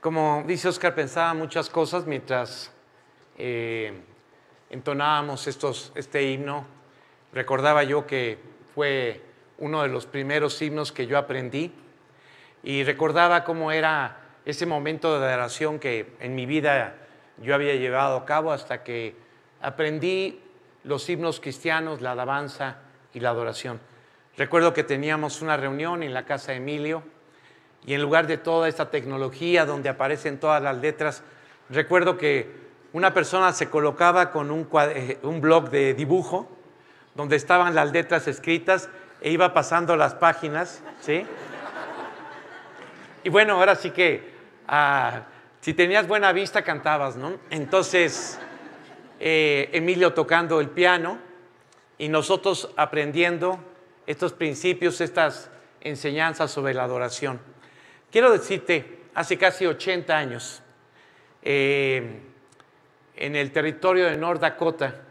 Como dice Oscar, pensaba muchas cosas mientras eh, entonábamos este himno. Recordaba yo que fue uno de los primeros himnos que yo aprendí y recordaba cómo era ese momento de adoración que en mi vida yo había llevado a cabo hasta que aprendí los himnos cristianos, la alabanza y la adoración. Recuerdo que teníamos una reunión en la casa de Emilio y en lugar de toda esta tecnología donde aparecen todas las letras, recuerdo que una persona se colocaba con un, eh, un blog de dibujo donde estaban las letras escritas e iba pasando las páginas, ¿sí? Y bueno, ahora sí que ah, si tenías buena vista cantabas, ¿no? Entonces, eh, Emilio tocando el piano y nosotros aprendiendo estos principios, estas enseñanzas sobre la adoración. Quiero decirte, hace casi 80 años, eh, en el territorio de North Dakota,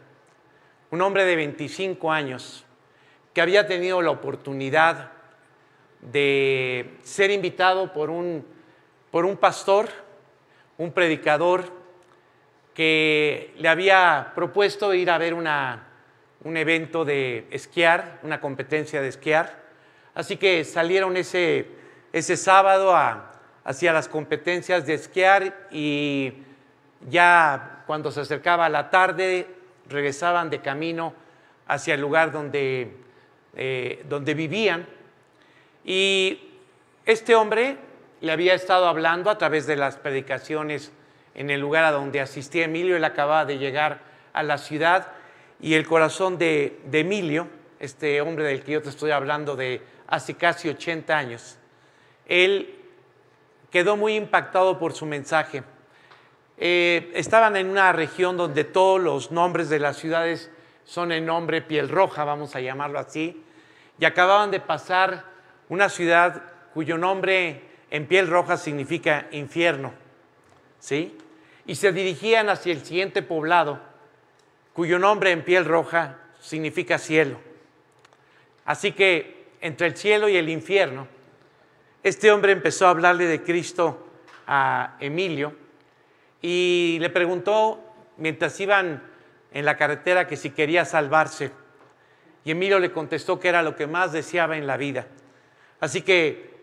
un hombre de 25 años que había tenido la oportunidad de ser invitado por un, por un pastor, un predicador, que le había propuesto ir a ver un evento de esquiar, una competencia de esquiar. Así que salieron ese ese sábado hacía hacia las competencias de esquiar y ya cuando se acercaba la tarde regresaban de camino hacia el lugar eh, donde, vivían. Y este hombre le había estado hablando a través de las predicaciones en el lugar a donde asistía Emilio. Él acababa de llegar a la ciudad y el corazón de, de Emilio, este hombre del que yo te estoy hablando de hace casi 80 años, él quedó muy impactado por su mensaje. Eh, estaban en una región donde todos los nombres de las ciudades son en nombre piel roja, vamos a llamarlo así, y acababan de pasar una ciudad cuyo nombre en piel roja significa infierno, ¿sí? Y se dirigían hacia el siguiente poblado, cuyo nombre en piel roja significa cielo. Así que entre el cielo y el infierno, este hombre empezó a hablarle de Cristo a Emilio y le preguntó mientras iban en la carretera que si quería salvarse. Y Emilio le contestó que era lo que más deseaba en la vida. Así que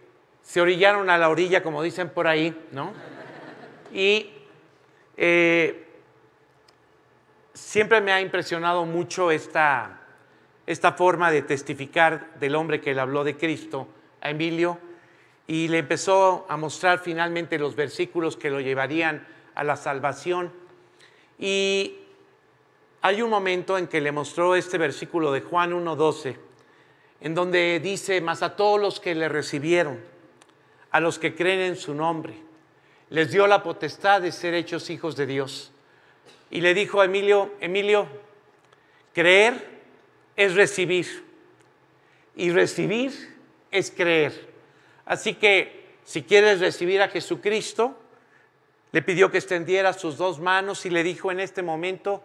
se orillaron a la orilla, como dicen por ahí, ¿no? Y eh, siempre me ha impresionado mucho esta forma de testificar del hombre que le habló de Cristo a Emilio y le empezó a mostrar finalmente los versículos que lo llevarían a la salvación. Y hay un momento en que le mostró este versículo de Juan 1.12, en donde dice, mas a todos los que le recibieron, a los que creen en su nombre, les dio la potestad de ser hechos hijos de Dios. Y le dijo a Emilio, Emilio, creer es recibir y recibir es creer. Así que si quieres recibir a Jesucristo, le pidió que extendiera sus dos manos y le dijo en este momento,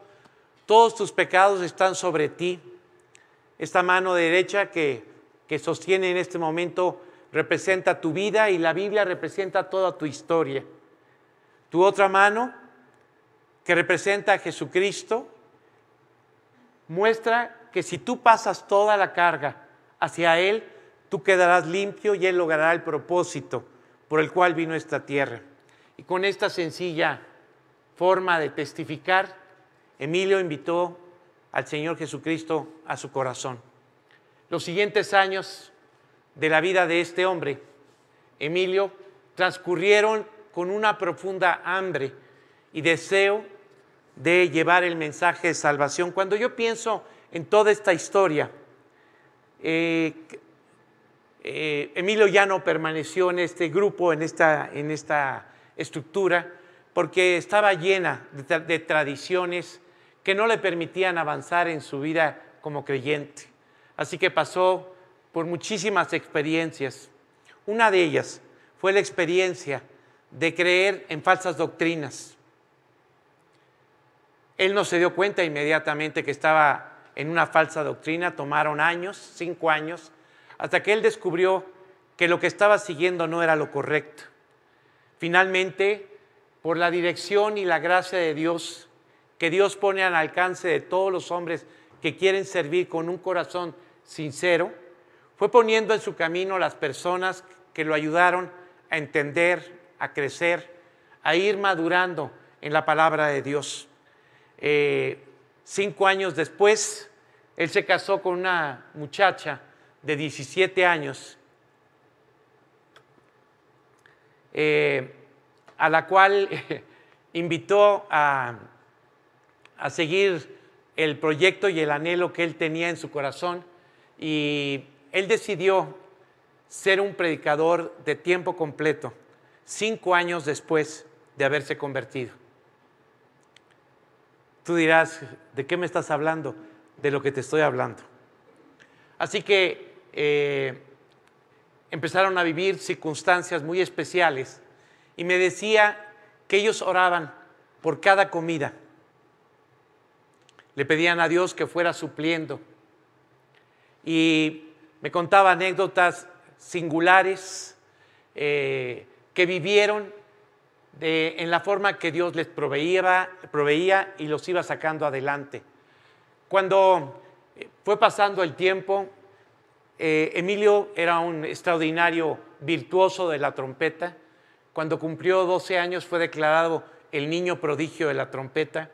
todos tus pecados están sobre ti. Esta mano derecha que, que sostiene en este momento representa tu vida y la Biblia representa toda tu historia. Tu otra mano, que representa a Jesucristo, muestra que si tú pasas toda la carga hacia Él, tú quedarás limpio y Él logrará el propósito por el cual vino esta tierra. Y con esta sencilla forma de testificar, Emilio invitó al Señor Jesucristo a su corazón. Los siguientes años de la vida de este hombre, Emilio, transcurrieron con una profunda hambre y deseo de llevar el mensaje de salvación. Cuando yo pienso en toda esta historia, eh, eh, Emilio Emilio no permaneció en este grupo, en esta, estructura, porque estaba llena de, de tradiciones que no le permitían avanzar en su vida como creyente. Así que pasó por muchísimas experiencias. Una de ellas fue la experiencia de creer en falsas doctrinas. Él no se dio cuenta inmediatamente que estaba en una falsa doctrina, tomaron años, cinco años, hasta que él descubrió que lo que estaba siguiendo no era lo correcto. Finalmente, por la dirección y la gracia de Dios, que Dios pone al alcance de todos los hombres que quieren servir con un corazón sincero, fue poniendo en su camino las personas que lo ayudaron a entender, a crecer, a ir madurando en la palabra de Dios. Eh, cinco años después, él se casó con una muchacha de 17 años, eh, a la cual invitó a, a seguir el proyecto y el anhelo que él tenía en su corazón y él decidió ser un predicador de tiempo completo, cinco años después de haberse convertido. Tú dirás, ¿de qué me estás hablando? De lo que te estoy hablando. Así que eh, empezaron a vivir circunstancias muy especiales y me decía que ellos oraban por cada comida. Le pedían a Dios que fuera supliendo. Y me contaba anécdotas singulares eh, que vivieron en la forma que Dios les proveía, proveía y los iba sacando adelante. Cuando eh, fue pasando el tiempo, eh, Emilio era un extraordinario virtuoso de la trompeta. Cuando cumplió 12 años fue declarado el niño prodigio de la trompeta.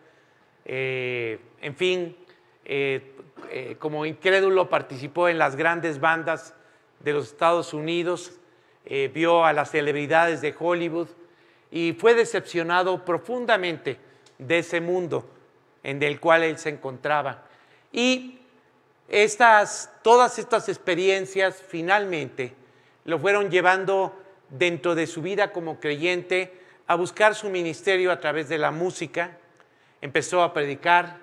Eh, en fin, eh, como incrédulo participó en las grandes bandas de los Estados Unidos, vio a las celebridades de Hollywood y fue decepcionado profundamente de ese mundo en el cual él se encontraba. Y estas, todas estas experiencias finalmente lo fueron llevando dentro de su vida como creyente a buscar su ministerio a través de la música, empezó a predicar,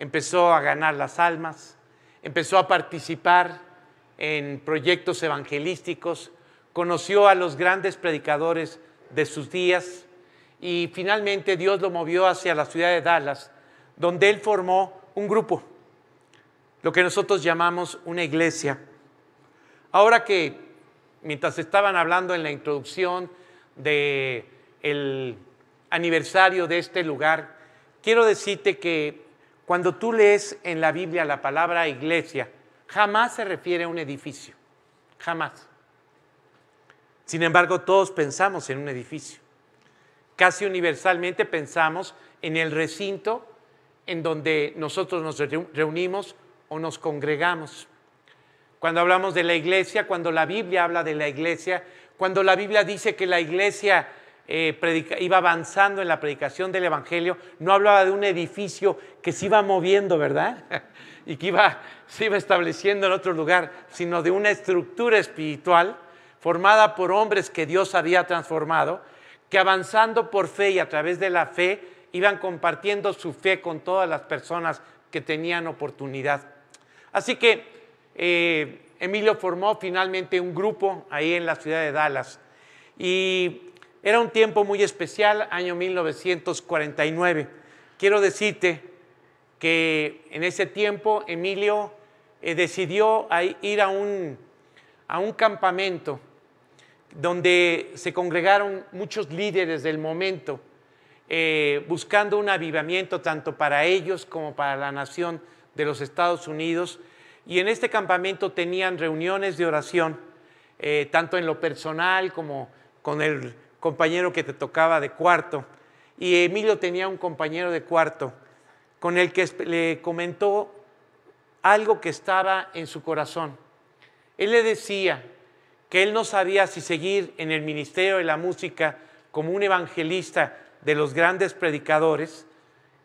empezó a ganar las almas, empezó a participar en proyectos evangelísticos, conoció a los grandes predicadores de sus días y finalmente Dios lo movió hacia la ciudad de Dallas, donde él formó un grupo lo que nosotros llamamos una iglesia. Ahora que, mientras estaban hablando en la introducción del aniversario de este lugar, quiero decirte que cuando tú lees en la Biblia la palabra iglesia, jamás se refiere a un edificio, jamás. Sin embargo, todos pensamos en un edificio. Casi universalmente pensamos en el recinto en donde nosotros nos reunimos nos congregamos. Cuando hablamos de la iglesia, cuando la Biblia habla de la iglesia, cuando la Biblia dice que la iglesia eh, iba avanzando en la predicación del Evangelio, no hablaba de un edificio que se iba moviendo, ¿verdad? y que iba, se iba estableciendo en otro lugar, sino de una estructura espiritual formada por hombres que Dios había transformado, que avanzando por fe y a través de la fe iban compartiendo su fe con todas las personas que tenían oportunidad. Así que eh, Emilio formó finalmente un grupo ahí en la ciudad de Dallas. Y era un tiempo muy especial, año 1949. Quiero decirte que en ese tiempo Emilio eh, decidió ir a un, campamento donde se congregaron muchos líderes del momento, eh, buscando un avivamiento tanto para ellos como para la nación de los Estados Unidos y en este campamento tenían reuniones de oración, eh, tanto en lo personal como con el compañero que te tocaba de cuarto. Y Emilio tenía un compañero de cuarto con el que le comentó algo que estaba en su corazón. Él le decía que él no sabía si seguir en el ministerio de la música como un evangelista de los grandes predicadores,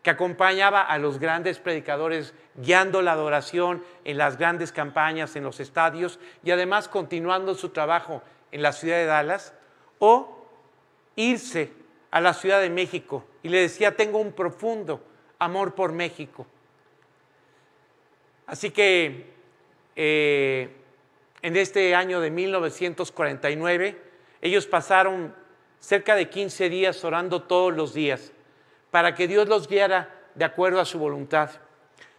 que acompañaba a los grandes predicadores guiando la adoración en las grandes campañas, en los estadios y además continuando su trabajo en la ciudad de Dallas, o irse a la Ciudad de México y le decía, tengo un profundo amor por México. Así que eh, en este año de 1949, ellos pasaron cerca de 15 días orando todos los días para que Dios los guiara de acuerdo a su voluntad.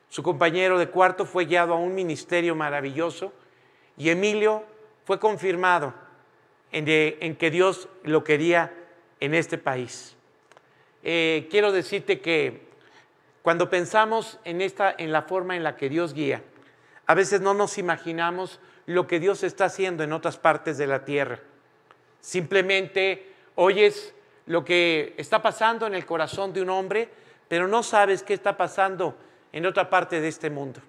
Su compañero de cuarto fue guiado a un ministerio maravilloso y Emilio fue confirmado en, que Dios lo quería en este país. Eh, quiero decirte que cuando pensamos en, esta, en la forma en la que Dios guía, a veces no nos imaginamos lo que Dios está haciendo en otras partes de la tierra. Simplemente oyes lo que está pasando en el corazón de un hombre, pero no sabes qué está pasando en otra parte de este mundo.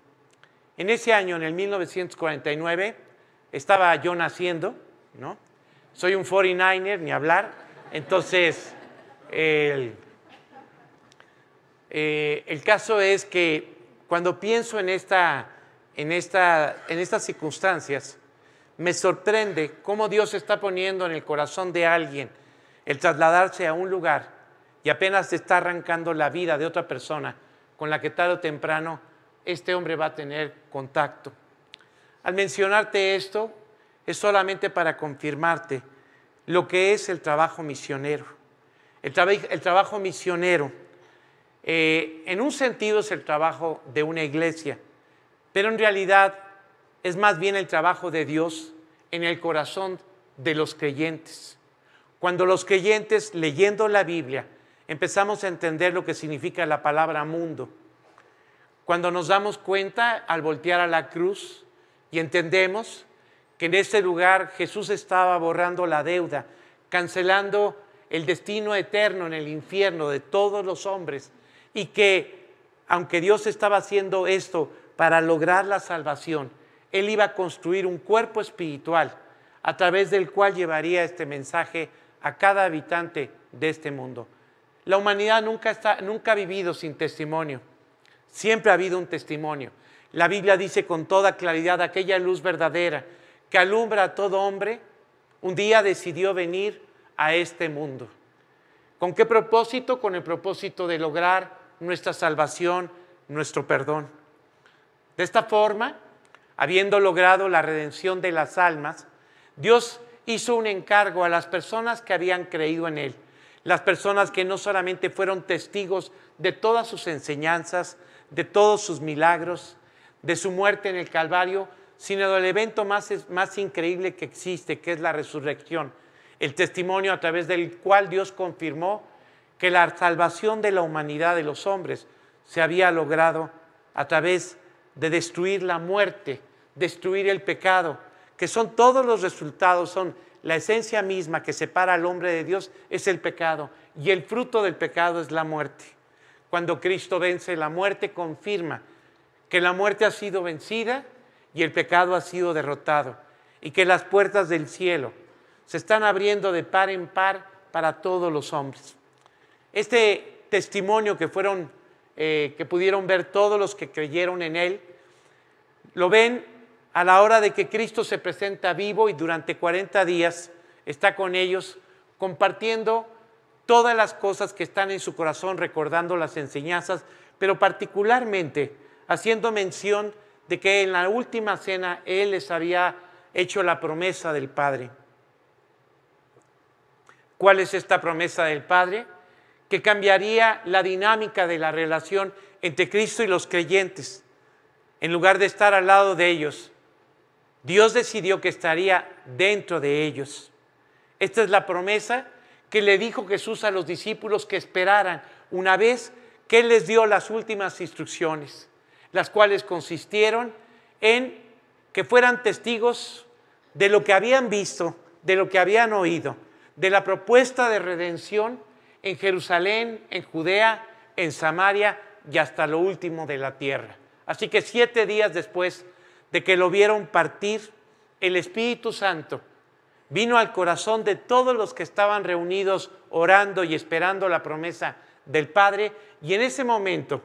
En ese año, en el 1949, estaba yo naciendo, ¿no? Soy un 49er, ni hablar. Entonces, eh, el, caso es que cuando pienso en, en estas circunstancias, me sorprende cómo Dios está poniendo en el corazón de alguien el trasladarse a un lugar y apenas se está arrancando la vida de otra persona con la que tarde o temprano este hombre va a tener contacto. Al mencionarte esto, es solamente para confirmarte lo que es el trabajo misionero. El, trabajo misionero, eh, en un sentido, es el trabajo de una iglesia, pero en realidad es más bien el trabajo de Dios en el corazón de los creyentes. Cuando los creyentes, leyendo la Biblia, empezamos a entender lo que significa la palabra mundo, cuando nos damos cuenta al voltear a la cruz y entendemos que en este lugar Jesús estaba borrando la deuda, cancelando el destino eterno en el infierno de todos los hombres y que aunque Dios estaba haciendo esto para lograr la salvación, Él iba a construir un cuerpo espiritual a través del cual llevaría este mensaje a cada habitante de este mundo. La humanidad nunca, está, nunca ha vivido sin testimonio. Siempre ha habido un testimonio. La Biblia dice con toda claridad aquella luz verdadera que alumbra a todo hombre, un día decidió venir a este mundo. ¿Con qué propósito? Con el propósito de lograr nuestra salvación, nuestro perdón. De esta forma, habiendo logrado la redención de las almas, Dios hizo un encargo a las personas que habían creído en él, las personas que no solamente fueron testigos de todas sus enseñanzas, de todos sus milagros, de su muerte en el Calvario, sino del evento más, más increíble que existe, que es la resurrección, el testimonio a través del cual Dios confirmó que la salvación de la humanidad de los hombres se había logrado a través de destruir la muerte, destruir el pecado, que son todos los resultados, son la esencia misma que separa al hombre de Dios, es el pecado. Y el fruto del pecado es la muerte. Cuando Cristo vence la muerte, confirma que la muerte ha sido vencida y el pecado ha sido derrotado. Y que las puertas del cielo se están abriendo de par en par para todos los hombres. Este testimonio que fueron, eh, que pudieron ver todos los que creyeron en él, lo ven a la hora de que Cristo se presenta vivo y durante 40 días está con ellos compartiendo todas las cosas que están en su corazón, recordando las enseñanzas, pero particularmente haciendo mención de que en la última cena Él les había hecho la promesa del Padre. ¿Cuál es esta promesa del Padre? Que cambiaría la dinámica de la relación entre Cristo y los creyentes. En lugar de estar al lado de ellos, Dios decidió que estaría dentro de ellos. Esta es la promesa que le dijo Jesús a los discípulos que esperaran una vez que Él les dio las últimas instrucciones, las cuales consistieron en que fueran testigos de lo que habían visto, de lo que habían oído, de la propuesta de redención en Jerusalén, en Judea, en Samaria y hasta lo último de la tierra. Así que siete días después de que lo vieron partir, el Espíritu Santo vino al corazón de todos los que estaban reunidos orando y esperando la promesa del Padre. Y en ese momento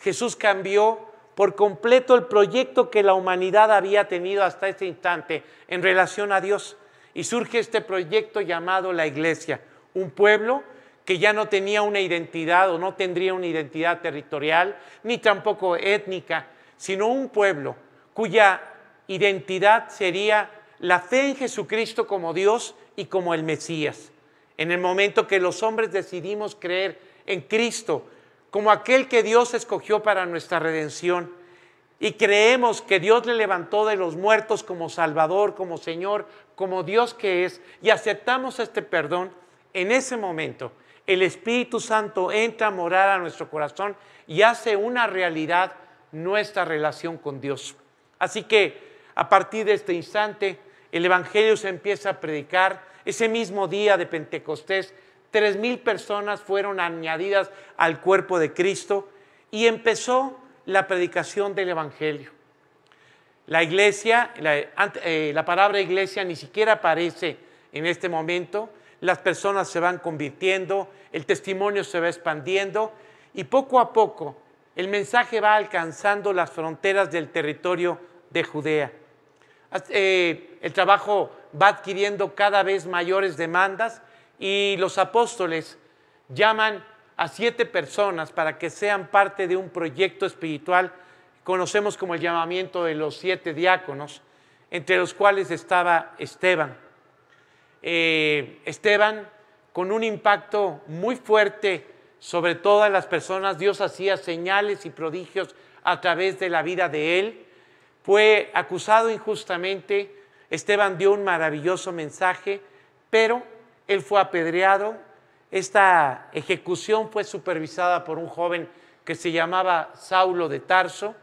Jesús cambió por completo el proyecto que la humanidad había tenido hasta ese instante en relación a Dios. Y surge este proyecto llamado la iglesia, un pueblo que ya no tenía una identidad o no tendría una identidad territorial, ni tampoco étnica, sino un pueblo cuya identidad sería la fe en Jesucristo como Dios y como el Mesías. En el momento que los hombres decidimos creer en Cristo como aquel que Dios escogió para nuestra redención y creemos que Dios le levantó de los muertos como Salvador, como Señor, como Dios que es, y aceptamos este perdón, en ese momento el Espíritu Santo entra a morar a nuestro corazón y hace una realidad nuestra relación con Dios. Así que a partir de este instante, el Evangelio se empieza a predicar. Ese mismo día de Pentecostés, tres mil personas fueron añadidas al cuerpo de Cristo y empezó la predicación del Evangelio. La iglesia, la, eh, la palabra iglesia ni siquiera aparece en este momento. Las personas se van convirtiendo, el testimonio se va expandiendo y poco a poco el mensaje va alcanzando las fronteras del territorio de Judea. Eh, el trabajo va adquiriendo cada vez mayores demandas y los apóstoles llaman a siete personas para que sean parte de un proyecto espiritual conocemos como el llamamiento de los siete diáconos, entre los cuales estaba Esteban. Eh, Esteban, con un impacto muy fuerte sobre todas las personas, Dios hacía señales y prodigios a través de la vida de él. Fue acusado injustamente, Esteban dio un maravilloso mensaje, pero él fue apedreado, esta ejecución fue supervisada por un joven que se llamaba Saulo de Tarso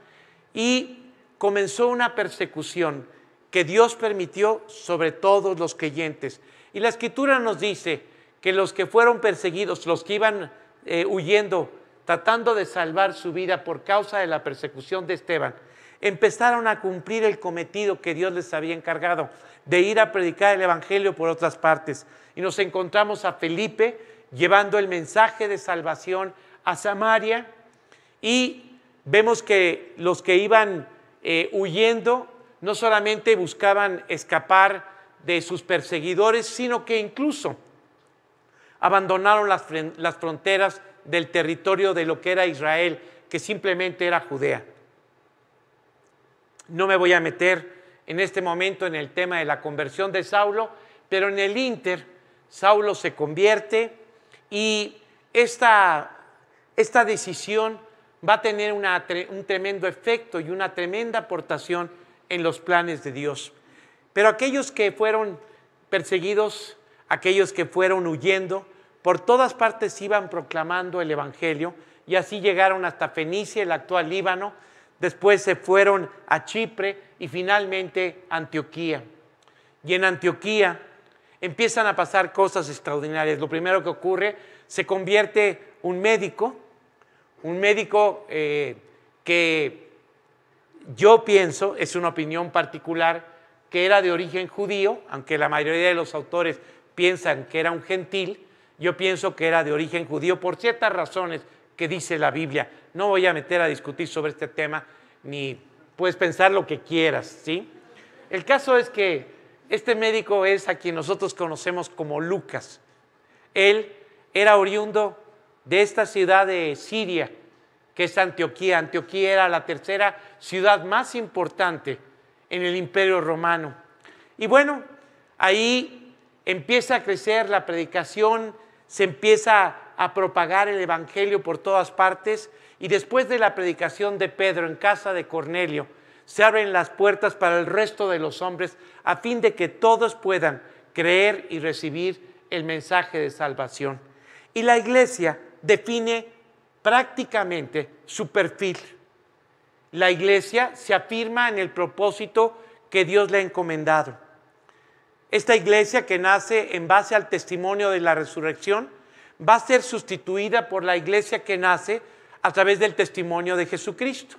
y comenzó una persecución que Dios permitió sobre todos los creyentes. Y la escritura nos dice que los que fueron perseguidos, los que iban eh, huyendo, tratando de salvar su vida por causa de la persecución de Esteban, empezaron a cumplir el cometido que Dios les había encargado, de ir a predicar el Evangelio por otras partes. Y nos encontramos a Felipe llevando el mensaje de salvación a Samaria y vemos que los que iban eh, huyendo no solamente buscaban escapar de sus perseguidores, sino que incluso abandonaron las fronteras del territorio de lo que era Israel, que simplemente era Judea. No me voy a meter en este momento en el tema de la conversión de Saulo, pero en el Inter, Saulo se convierte y esta, esta decisión va a tener un tremendo efecto y una tremenda aportación en los planes de Dios. Pero aquellos que fueron perseguidos, aquellos que fueron huyendo, por todas partes iban proclamando el Evangelio y así llegaron hasta Fenicia, el actual Líbano, Después se fueron a Chipre y finalmente Antioquía. Y en Antioquía empiezan a pasar cosas extraordinarias. Lo primero que ocurre, se convierte un médico, un médico eh, que yo pienso, es una opinión particular, que era de origen judío, aunque la mayoría de los autores piensan que era un gentil, yo pienso que era de origen judío por ciertas razones que dice la Biblia. No voy a meter a discutir sobre este tema, ni puedes pensar lo que quieras, ¿sí? El caso es que este médico es a quien nosotros conocemos como Lucas. Él era oriundo de esta ciudad de Siria, que es Antioquía. Antioquía era la tercera ciudad más importante en el imperio romano. Y bueno, ahí empieza a crecer la predicación, se empieza a propagar el Evangelio por todas partes y después de la predicación de Pedro en casa de Cornelio, se abren las puertas para el resto de los hombres a fin de que todos puedan creer y recibir el mensaje de salvación. Y la iglesia define prácticamente su perfil. La iglesia se afirma en el propósito que Dios le ha encomendado. Esta iglesia que nace en base al testimonio de la resurrección va a ser sustituida por la iglesia que nace a través del testimonio de Jesucristo.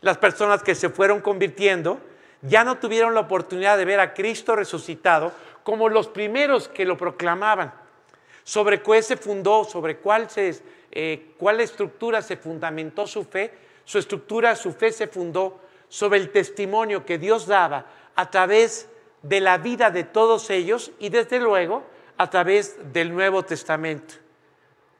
Las personas que se fueron convirtiendo ya no tuvieron la oportunidad de ver a Cristo resucitado como los primeros que lo proclamaban. Sobre qué se fundó, sobre cuál, se, eh, cuál estructura se fundamentó su fe, su estructura, su fe se fundó sobre el testimonio que Dios daba a través de la vida de todos ellos y desde luego a través del Nuevo Testamento.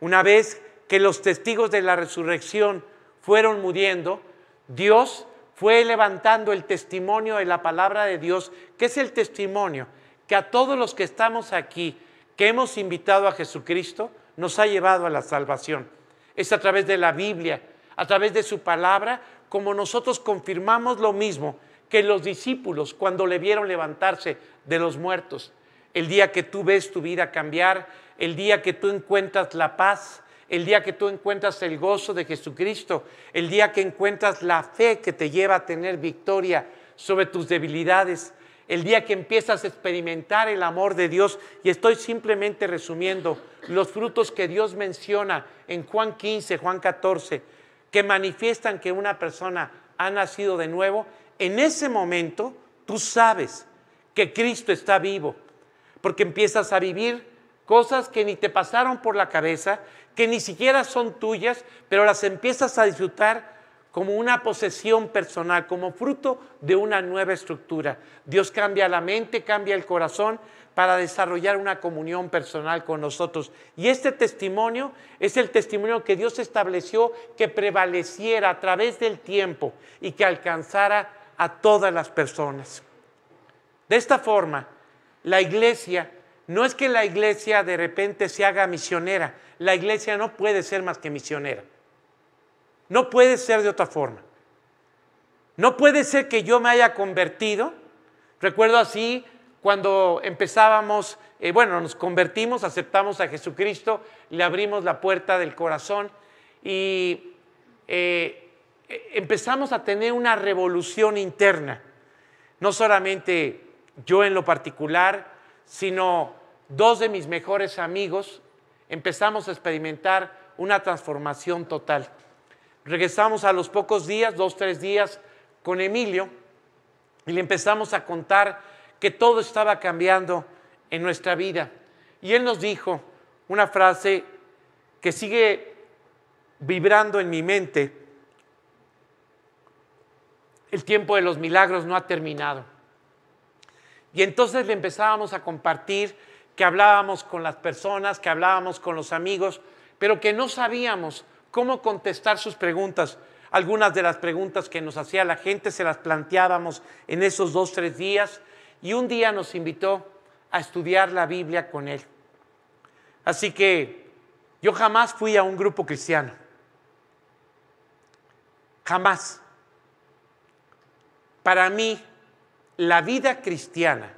Una vez que los testigos de la resurrección fueron muriendo, Dios fue levantando el testimonio de la palabra de Dios, que es el testimonio que a todos los que estamos aquí, que hemos invitado a Jesucristo, nos ha llevado a la salvación. Es a través de la Biblia, a través de su palabra, como nosotros confirmamos lo mismo que los discípulos cuando le vieron levantarse de los muertos. El día que tú ves tu vida cambiar, el día que tú encuentras la paz, el día que tú encuentras el gozo de Jesucristo, el día que encuentras la fe que te lleva a tener victoria sobre tus debilidades, el día que empiezas a experimentar el amor de Dios. Y estoy simplemente resumiendo los frutos que Dios menciona en Juan 15, Juan 14, que manifiestan que una persona ha nacido de nuevo. En ese momento tú sabes que Cristo está vivo, porque empiezas a vivir cosas que ni te pasaron por la cabeza, que ni siquiera son tuyas, pero las empiezas a disfrutar como una posesión personal, como fruto de una nueva estructura. Dios cambia la mente, cambia el corazón para desarrollar una comunión personal con nosotros. Y este testimonio es el testimonio que Dios estableció que prevaleciera a través del tiempo y que alcanzara a todas las personas. De esta forma, la iglesia no es que la iglesia de repente se haga misionera. La iglesia no puede ser más que misionera. No puede ser de otra forma. No puede ser que yo me haya convertido. Recuerdo así cuando empezábamos, eh, bueno, nos convertimos, aceptamos a Jesucristo, le abrimos la puerta del corazón y eh, e-, empezamos a tener una revolución interna. No solamente yo en lo particular, sino dos de mis mejores amigos, empezamos a experimentar una transformación total. Regresamos a los pocos días, dos, tres días, con Emilio y le empezamos a contar que todo estaba cambiando en nuestra vida. Y él nos dijo una frase que sigue vibrando en mi mente. El tiempo de los milagros no ha terminado. Y entonces le empezábamos a compartir que hablábamos con las personas, que hablábamos con los amigos, pero que no sabíamos cómo contestar sus preguntas. Algunas de las preguntas que nos hacía la gente se las planteábamos en esos dos, tres días y un día nos invitó a estudiar la Biblia con él. Así que yo jamás fui a un grupo cristiano. Jamás. Para mí, la vida cristiana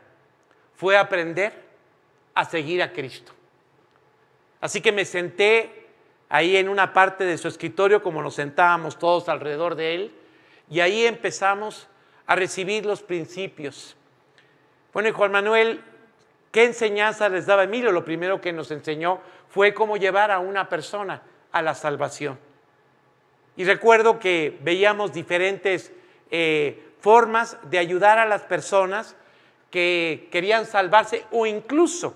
fue aprender a seguir a Cristo. Así que me senté ahí en una parte de su escritorio, como nos sentábamos todos alrededor de él, y ahí empezamos a recibir los principios. Bueno, y Juan Manuel, ¿qué enseñanza les daba Emilio? Lo primero que nos enseñó fue cómo llevar a una persona a la salvación. Y recuerdo que veíamos diferentes eh, formas de ayudar a las personas que querían salvarse o incluso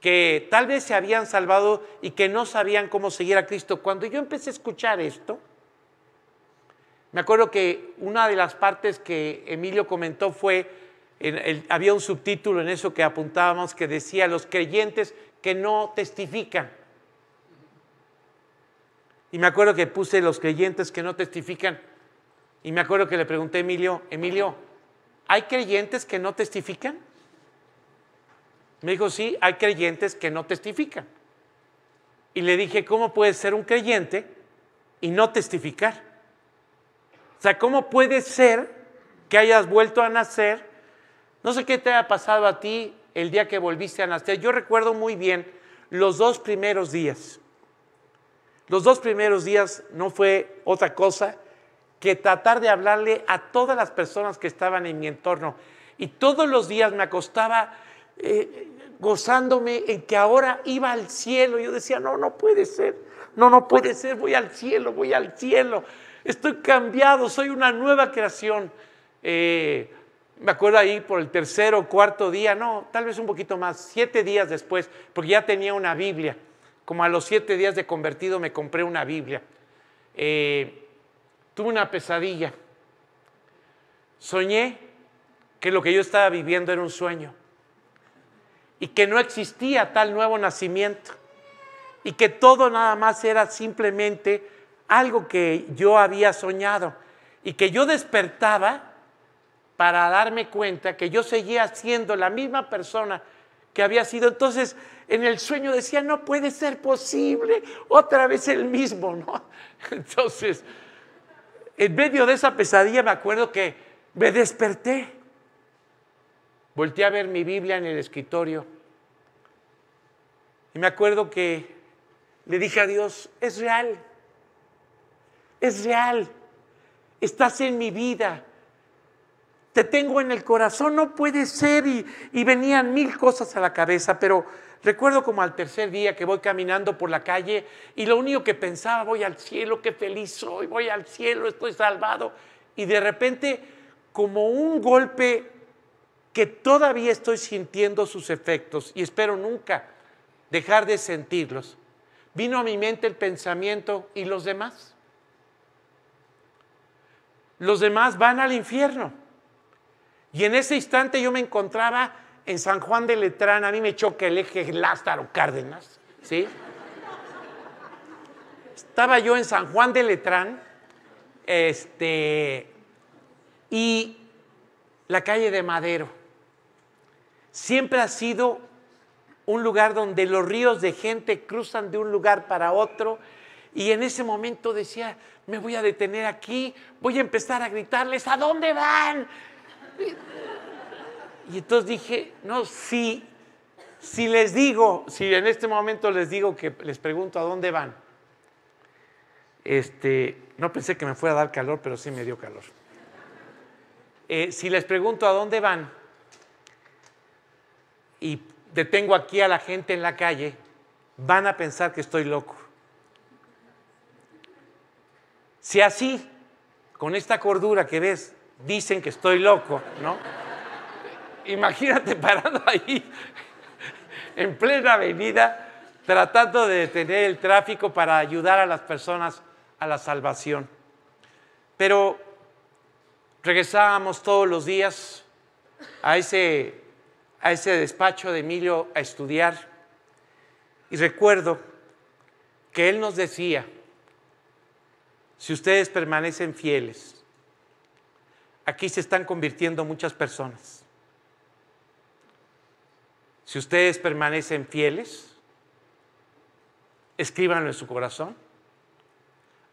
que tal vez se habían salvado y que no sabían cómo seguir a Cristo. Cuando yo empecé a escuchar esto, me acuerdo que una de las partes que Emilio comentó fue, había un subtítulo en eso que apuntábamos que decía los creyentes que no testifican. Y me acuerdo que puse los creyentes que no testifican. Y me acuerdo que le pregunté a Emilio, Emilio, ¿hay creyentes que no testifican? Me dijo, sí, hay creyentes que no testifican. Y le dije, ¿cómo puedes ser un creyente y no testificar? O sea, ¿cómo puede ser que hayas vuelto a nacer? No sé qué te ha pasado a ti el día que volviste a nacer. Yo recuerdo muy bien los dos primeros días. Los dos primeros días no fue otra cosa que tratar de hablarle a todas las personas que estaban en mi entorno. Y todos los días me acostaba eh, gozándome en que ahora iba al cielo. Yo decía, no, no puede ser, no, no puede ser, voy al cielo, voy al cielo. Estoy cambiado, soy una nueva creación. Eh, me acuerdo ahí por el tercer o cuarto día, no, tal vez un poquito más, siete días después, porque ya tenía una Biblia. Como a los siete días de convertido me compré una Biblia. Eh, tuve una pesadilla. Soñé que lo que yo estaba viviendo era un sueño y que no existía tal nuevo nacimiento y que todo nada más era simplemente algo que yo había soñado y que yo despertaba para darme cuenta que yo seguía siendo la misma persona que había sido. Entonces, en el sueño decía, no puede ser posible, otra vez el mismo, ¿no? Entonces, en medio de esa pesadilla me acuerdo que me desperté Volté a ver mi Biblia en el escritorio. Y me acuerdo que le dije a Dios, es real, es real, estás en mi vida, te tengo en el corazón, no puede ser. Y, venían mil cosas a la cabeza, pero recuerdo como al tercer día que voy caminando por la calle y lo único que pensaba, voy al cielo, qué feliz soy, voy al cielo, estoy salvado. Y de repente, como un golpe que todavía estoy sintiendo sus efectos y espero nunca dejar de sentirlos, vino a mi mente el pensamiento, ¿y los demás? Los demás van al infierno. Y en ese instante yo me encontraba en San Juan de Letrán, a mí me choca el eje Lázaro Cárdenas, ¿sí? Estaba yo en San Juan de Letrán, este, y la calle de Madero siempre ha sido un lugar donde los ríos de gente cruzan de un lugar para otro. Y en ese momento decía, me voy a detener aquí, voy a empezar a gritarles, ¿a dónde van? Y entonces dije, no, si, si les digo, si en este momento les digo que les pregunto a dónde van, este, no pensé que me fuera a dar calor, pero sí me dio calor. Eh, si les pregunto a dónde van, y detengo aquí a la gente en la calle, van a pensar que estoy loco. Si así, con esta cordura que ves, dicen que estoy loco, ¿no? Imagínate parando ahí, en plena avenida, tratando de detener el tráfico para ayudar a las personas a la salvación. Pero regresábamos todos los días a ese a ese despacho de Emilio a estudiar y recuerdo que él nos decía, si ustedes permanecen fieles, aquí se están convirtiendo muchas personas. Si ustedes permanecen fieles, escríbanlo en su corazón,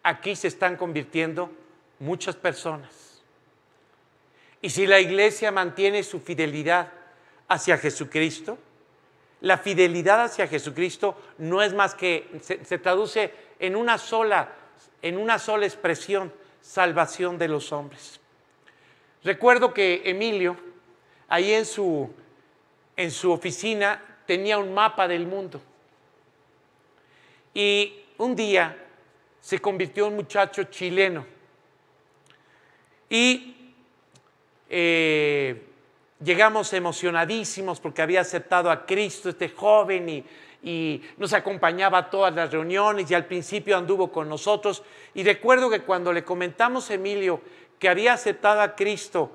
aquí se están convirtiendo muchas personas. Y si la iglesia mantiene su fidelidad hacia Jesucristo, la fidelidad hacia Jesucristo no es más que, se, traduce en una, sola, en una sola expresión, salvación de los hombres. Recuerdo que Emilio, ahí en su, en su oficina, tenía un mapa del mundo. Y un día se convirtió en un muchacho chileno. Y eh, Llegamos emocionadísimos porque había aceptado a Cristo este joven y, nos acompañaba a todas las reuniones y al principio anduvo con nosotros. Y recuerdo que cuando le comentamos a Emilio que había aceptado a Cristo,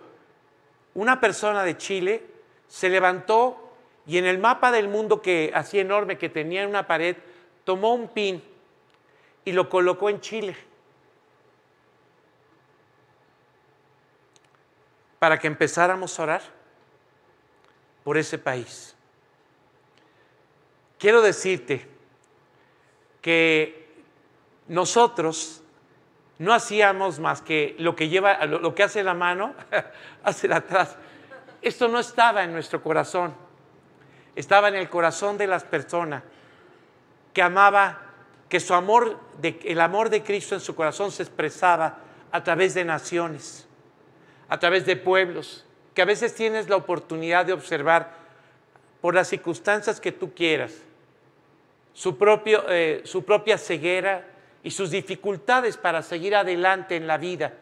una persona de Chile se levantó y en el mapa del mundo que así enorme que tenía en una pared, tomó un pin y lo colocó en Chile. Para que empezáramos a orar por ese país. Quiero decirte que nosotros no hacíamos más que lo que lleva, lo que hace la mano, hacia atrás. Esto no estaba en nuestro corazón, estaba en el corazón de las personas que amaba, que su amor, el amor de Cristo en su corazón se expresaba a través de naciones, a través de pueblos, que a veces tienes la oportunidad de observar por las circunstancias que tú quieras, su, propio, eh, su propia ceguera y sus dificultades para seguir adelante en la vida.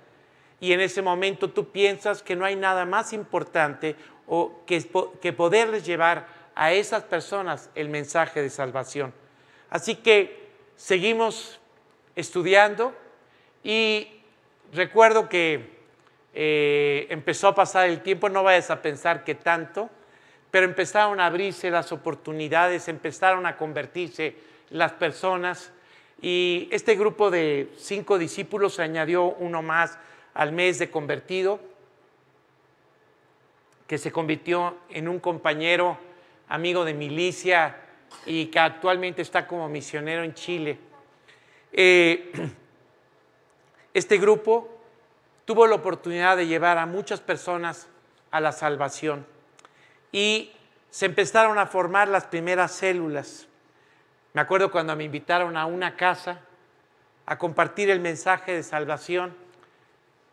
Y en ese momento tú piensas que no hay nada más importante o que poderles llevar a esas personas el mensaje de salvación. Así que seguimos estudiando y recuerdo que eh, empezó a pasar el tiempo, no vayas a pensar que tanto, pero empezaron a abrirse las oportunidades, empezaron a convertirse las personas y este grupo de cinco discípulos se añadió uno más al mes de convertido, que se convirtió en un compañero, amigo de milicia y que actualmente está como misionero en Chile. Eh, este grupo tuvo la oportunidad de llevar a muchas personas a la salvación y se empezaron a formar las primeras células. Me acuerdo cuando me invitaron a una casa a compartir el mensaje de salvación.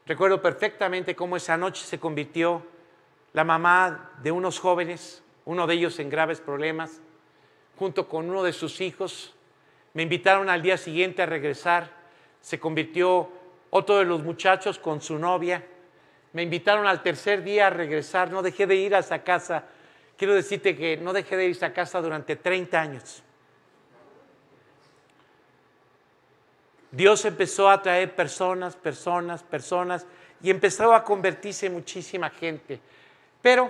Recuerdo perfectamente cómo esa noche se convirtió la mamá de unos jóvenes, uno de ellos en graves problemas, junto con uno de sus hijos. Me invitaron al día siguiente a regresar. Se convirtió otro de los muchachos con su novia. Me invitaron al tercer día a regresar. No dejé de ir a esa casa. Quiero decirte que no dejé de ir a esa casa durante 30 años. Dios empezó a traer personas, personas, personas y empezó a convertirse muchísima gente. Pero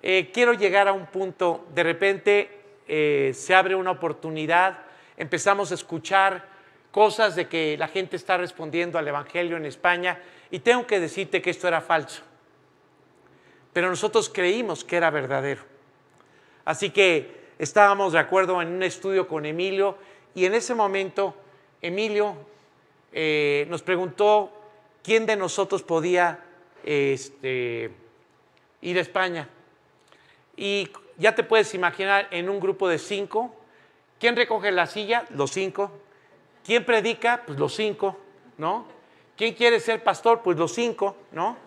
eh, quiero llegar a un punto, de repente eh, se abre una oportunidad, empezamos a escuchar cosas de que la gente está respondiendo al Evangelio en España y tengo que decirte que esto era falso. Pero nosotros creímos que era verdadero. Así que estábamos de acuerdo en un estudio con Emilio y en ese momento Emilio eh, nos preguntó quién de nosotros podía este, ir a España. Y ya te puedes imaginar en un grupo de cinco, ¿quién recoge la silla? Los cinco. ¿Quién predica? Pues los cinco, ¿no? ¿Quién quiere ser pastor? Pues los cinco, ¿no?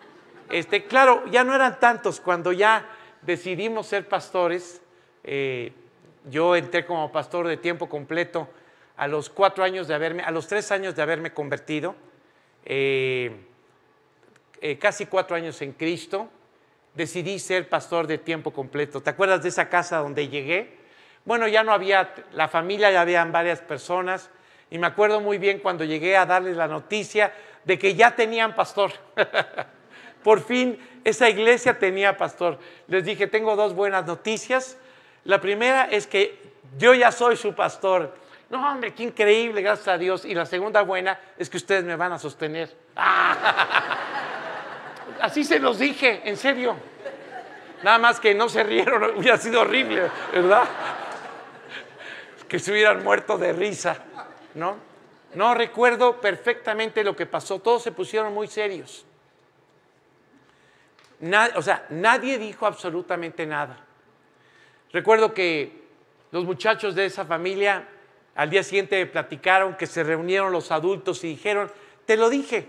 Este, claro, ya no eran tantos. Cuando ya decidimos ser pastores, eh, yo entré como pastor de tiempo completo a los cuatro años de haberme, a los tres años de haberme convertido, eh, eh, casi cuatro años en Cristo, decidí ser pastor de tiempo completo. ¿Te acuerdas de esa casa donde llegué? Bueno, ya no había, la familia ya habían varias personas, y me acuerdo muy bien cuando llegué a darles la noticia de que ya tenían pastor. Por fin esa iglesia tenía pastor. Les dije, tengo dos buenas noticias. La primera es que yo ya soy su pastor. No, hombre, qué increíble, gracias a Dios. Y la segunda buena es que ustedes me van a sostener. Así se los dije, en serio. Nada más que no se rieron, hubiera sido horrible, ¿verdad? Que se hubieran muerto de risa. ¿no? recuerdo perfectamente lo que pasó, todos se pusieron muy serios. o sea, nadie dijo absolutamente nada. Recuerdo que los muchachos de esa familia al día siguiente platicaron que se reunieron los adultos y dijeron, te lo dije,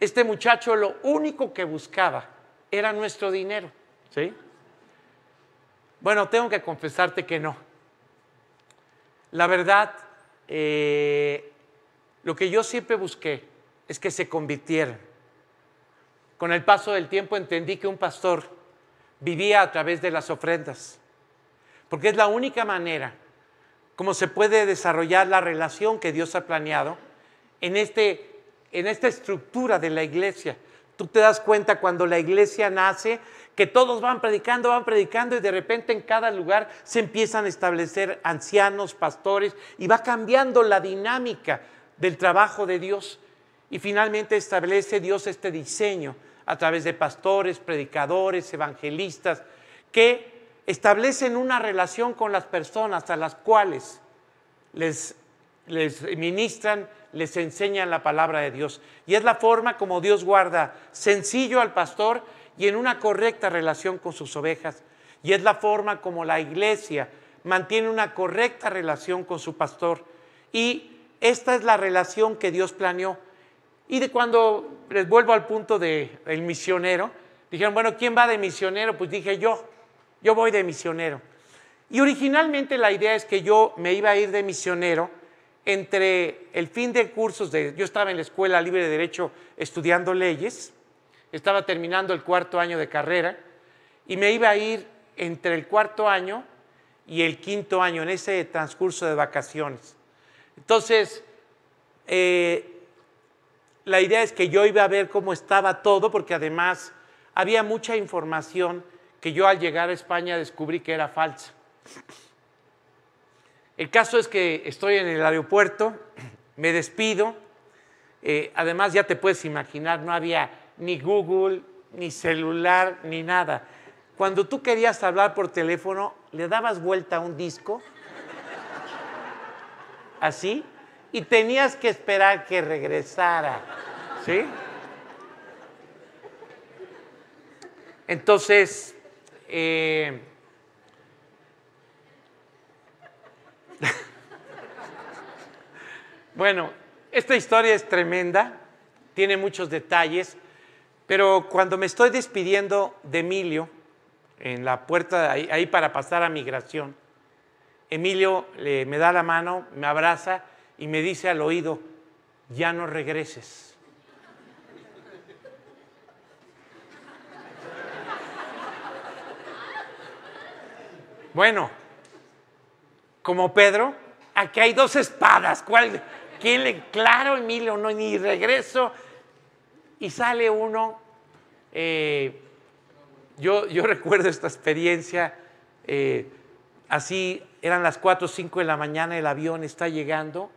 este muchacho lo único que buscaba era nuestro dinero. ¿Sí? Bueno, tengo que confesarte que no. La verdad eh, lo que yo siempre busqué es que se convirtieran. Con el paso del tiempo entendí que un pastor vivía a través de las ofrendas, porque es la única manera como se puede desarrollar la relación que Dios ha planeado en, este, en esta estructura de la iglesia. Tú te das cuenta cuando la iglesia nace que todos van predicando, van predicando y de repente en cada lugar se empiezan a establecer ancianos, pastores y va cambiando la dinámica del trabajo de Dios. Y finalmente establece Dios este diseño a través de pastores, predicadores, evangelistas, que establecen una relación con las personas a las cuales les, les ministran, les enseñan la palabra de Dios. Y es la forma como Dios guarda sencillo al pastor y en una correcta relación con sus ovejas. Y es la forma como la iglesia mantiene una correcta relación con su pastor. Y esta es la relación que Dios planeó. Y de cuando les vuelvo al punto del de misionero, dijeron, bueno, ¿quién va de misionero? Pues dije yo, yo voy de misionero. Y originalmente la idea es que yo me iba a ir de misionero entre el fin de cursos de, yo estaba en la Escuela Libre de Derecho estudiando leyes, estaba terminando el cuarto año de carrera y me iba a ir entre el cuarto año y el quinto año, en ese transcurso de vacaciones. Entonces, eh, la idea es que yo iba a ver cómo estaba todo, porque además había mucha información que yo al llegar a España descubrí que era falsa. El caso es que estoy en el aeropuerto, me despido, eh, además ya te puedes imaginar, no había ni Google, ni celular, ni nada. Cuando tú querías hablar por teléfono, le dabas vuelta a un disco, así, y tenías que esperar que regresara, ¿sí? Entonces, eh, bueno, esta historia es tremenda, tiene muchos detalles. Pero cuando me estoy despidiendo de Emilio, en la puerta ahí, para pasar a migración, Emilio eh, me da la mano, me abraza y me dice al oído, ya no regreses. Bueno, como Pedro, aquí hay dos espadas. ¿Cuál? ¿Quién le? Claro, Emilio, no, ni regreso. Y sale uno eh, yo, recuerdo esta experiencia, eh, así eran las 4 o 5 de la mañana, el avión está llegando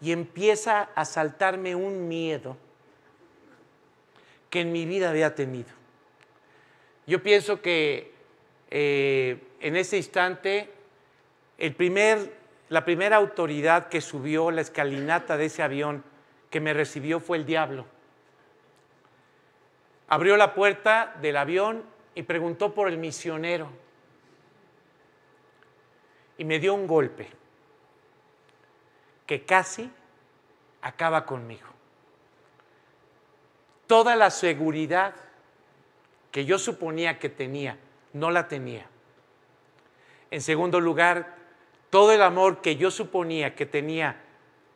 y empieza a saltarme un miedo que en mi vida había tenido. Yo pienso que eh, en ese instante, la primera autoridad que subió la escalinata de ese avión que me recibió fue el diablo abrió la puerta del avión y preguntó por el misionero. Y me dio un golpe que casi acaba conmigo. Toda la seguridad que yo suponía que tenía, no la tenía. En segundo lugar, todo el amor que yo suponía que tenía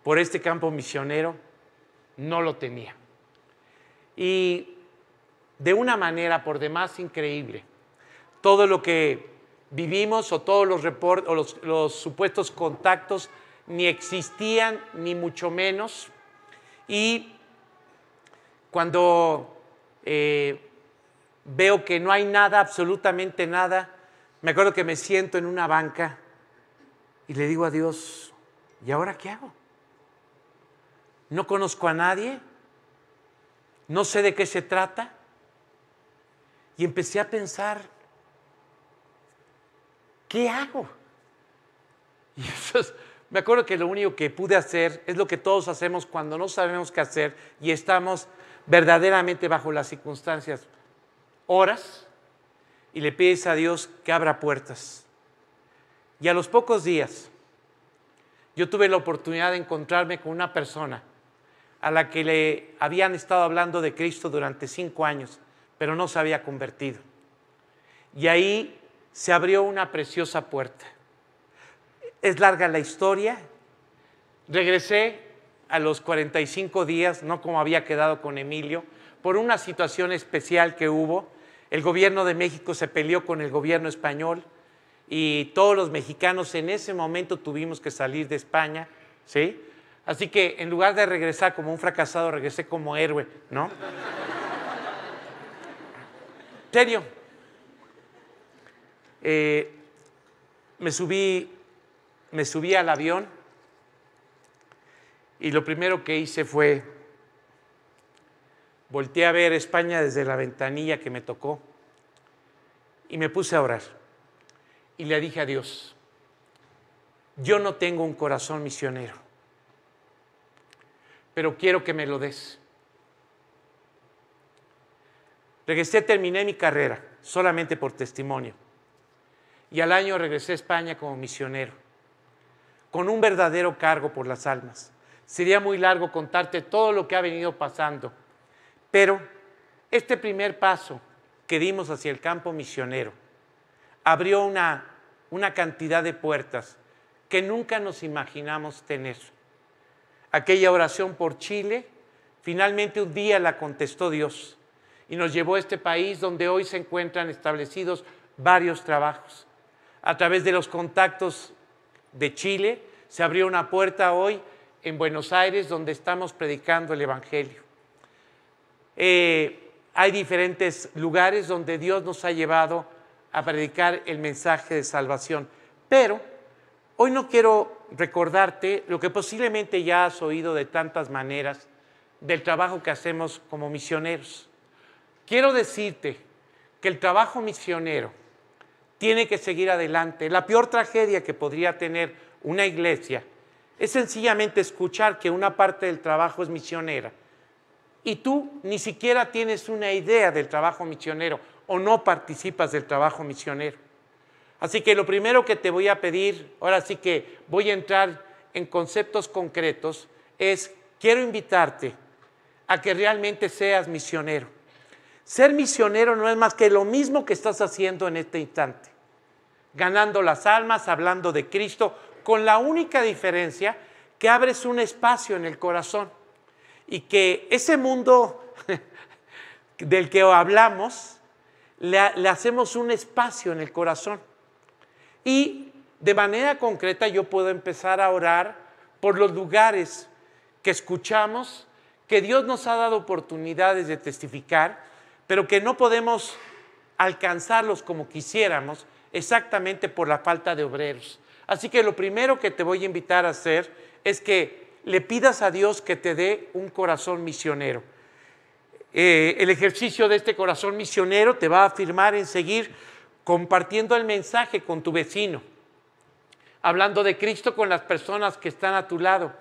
por este campo misionero, no lo tenía. Y de una manera por demás increíble. Todo lo que vivimos o todos los, o los, supuestos contactos ni existían, ni mucho menos. Y cuando eh, veo que no hay nada, absolutamente nada, me acuerdo que me siento en una banca y le digo a Dios, ¿y ahora qué hago? No conozco a nadie, no sé de qué se trata, y empecé a pensar, ¿qué hago? Y me acuerdo que lo único que pude hacer es lo que todos hacemos cuando no sabemos qué hacer y estamos verdaderamente bajo las circunstancias. Horas y le pides a Dios que abra puertas. Y a los pocos días yo tuve la oportunidad de encontrarme con una persona a la que le habían estado hablando de Cristo durante cinco años pero no se había convertido. Y ahí se abrió una preciosa puerta. Es larga la historia. Regresé a los 45 días, no como había quedado con Emilio, por una situación especial que hubo. El gobierno de México se peleó con el gobierno español y todos los mexicanos en ese momento tuvimos que salir de España, ¿sí? Así que en lugar de regresar como un fracasado, regresé como héroe, ¿no? En serio eh, me, subí, me subí al avión y lo primero que hice fue volteé a ver España desde la ventanilla que me tocó y me puse a orar. Y le dije a Dios, yo no tengo un corazón misionero, pero quiero que me lo des. Regresé, terminé mi carrera, solamente por testimonio. Y al año regresé a España como misionero, con un verdadero cargo por las almas. Sería muy largo contarte todo lo que ha venido pasando, pero este primer paso que dimos hacia el campo misionero abrió una, cantidad de puertas que nunca nos imaginamos tener. Aquella oración por Chile, finalmente un día la contestó Dios y nos llevó a este país donde hoy se encuentran establecidos varios trabajos. A través de los contactos de Chile se abrió una puerta hoy en Buenos Aires donde estamos predicando el Evangelio. Eh, hay diferentes lugares donde Dios nos ha llevado a predicar el mensaje de salvación. Pero hoy no quiero recordarte lo que posiblemente ya has oído de tantas maneras del trabajo que hacemos como misioneros. Quiero decirte que el trabajo misionero tiene que seguir adelante. La peor tragedia que podría tener una iglesia es sencillamente escuchar que una parte del trabajo es misionera y tú ni siquiera tienes una idea del trabajo misionero o no participas del trabajo misionero. Así que lo primero que te voy a pedir, ahora sí que voy a entrar en conceptos concretos, es quiero invitarte a que realmente seas misionero. Ser misionero no es más que lo mismo que estás haciendo en este instante, ganando las almas, hablando de Cristo, con la única diferencia que abres un espacio en el corazón y que ese mundo del que hablamos, le, hacemos un espacio en el corazón. Y de manera concreta yo puedo empezar a orar por los lugares que escuchamos, que Dios nos ha dado oportunidades de testificar pero que no podemos alcanzarlos como quisiéramos exactamente por la falta de obreros. Así que lo primero que te voy a invitar a hacer es que le pidas a Dios que te dé un corazón misionero. Eh, el ejercicio de este corazón misionero te va a afirmar en seguir compartiendo el mensaje con tu vecino, hablando de Cristo con las personas que están a tu lado,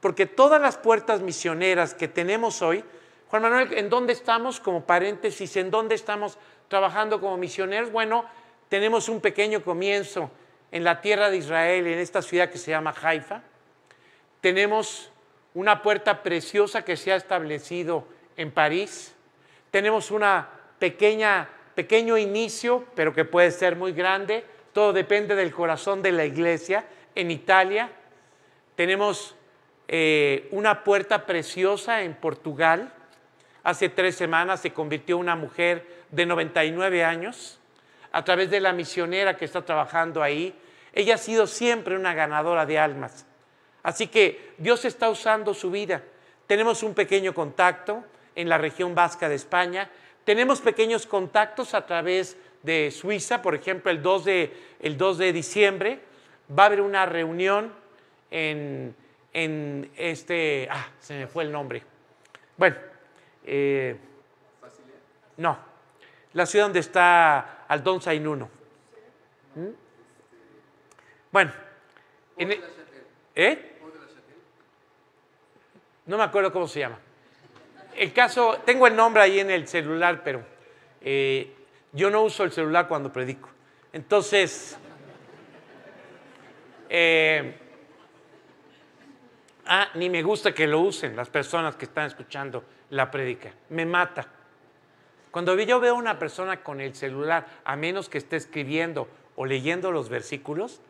porque todas las puertas misioneras que tenemos hoy Juan Manuel, ¿en dónde estamos? Como paréntesis, ¿en dónde estamos trabajando como misioneros? Bueno, tenemos un pequeño comienzo en la tierra de Israel, en esta ciudad que se llama Haifa. Tenemos una puerta preciosa que se ha establecido en París. Tenemos un pequeño inicio, pero que puede ser muy grande. Todo depende del corazón de la iglesia. En Italia tenemos eh, una puerta preciosa en Portugal hace tres semanas se convirtió una mujer de 99 años a través de la misionera que está trabajando ahí. Ella ha sido siempre una ganadora de almas. Así que Dios está usando su vida. Tenemos un pequeño contacto en la región vasca de España. Tenemos pequeños contactos a través de Suiza. Por ejemplo, el 2 de, el de diciembre va a haber una reunión en, en este... Ah, se me fue el nombre. Bueno, eh, no, la ciudad donde está Aldón Zainuno. ¿Mm? Bueno, ¿eh? No me acuerdo cómo se llama. El caso, tengo el nombre ahí en el celular, pero eh, yo no uso el celular cuando predico. Entonces, ah, ni me gusta que lo usen las personas que están escuchando la predica. Me mata. Cuando yo veo a una persona con el celular, a menos que esté escribiendo o leyendo los versículos,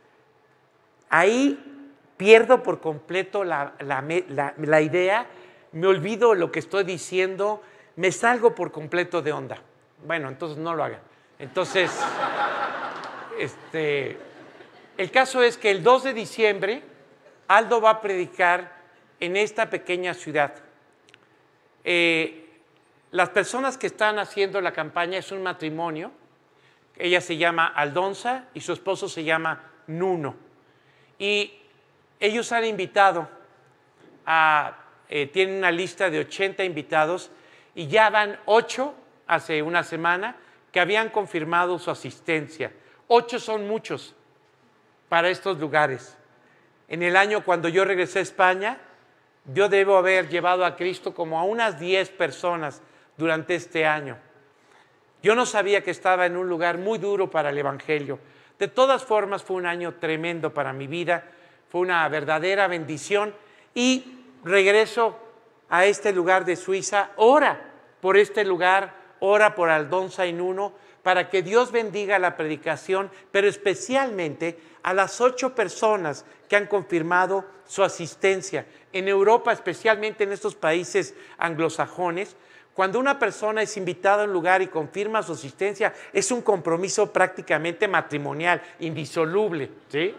ahí pierdo por completo la, idea, me olvido lo que estoy diciendo, me salgo por completo de onda. Bueno, entonces no lo hagan. Entonces, este, el caso es que el 2 de diciembre, Aldo va a predicar en esta pequeña ciudad. Eh, las personas que están haciendo la campaña es un matrimonio. Ella se llama Aldonza y su esposo se llama Nuno. Y ellos han invitado a, eh, tienen una lista de 80 invitados y ya van 8 hace una semana que habían confirmado su asistencia. 8 son muchos para estos lugares. En el año cuando yo regresé a España, yo debo haber llevado a Cristo como a unas 10 personas durante este año. Yo no sabía que estaba en un lugar muy duro para el Evangelio. De todas formas, fue un año tremendo para mi vida, fue una verdadera bendición y regreso a este lugar de Suiza, ora por este lugar, ora por Aldonza Inuno para que Dios bendiga la predicación, pero especialmente a las ocho personas que han confirmado su asistencia. En Europa, especialmente en estos países anglosajones, cuando una persona es invitada a un lugar y confirma su asistencia, es un compromiso prácticamente matrimonial, indisoluble. ¿sí?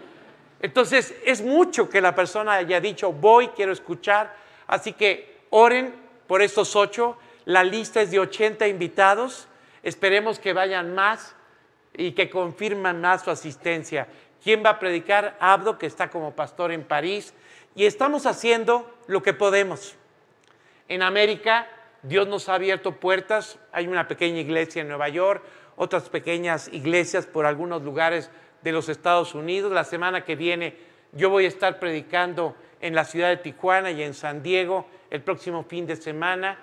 Entonces, es mucho que la persona haya dicho, voy, quiero escuchar. Así que oren por estos ocho. La lista es de 80 invitados. Esperemos que vayan más y que confirman más su asistencia. ¿Quién va a predicar? Abdo, que está como pastor en París. Y estamos haciendo lo que podemos. En América, Dios nos ha abierto puertas. Hay una pequeña iglesia en Nueva York, otras pequeñas iglesias por algunos lugares de los Estados Unidos. La semana que viene yo voy a estar predicando en la ciudad de Tijuana y en San Diego el próximo fin de semana.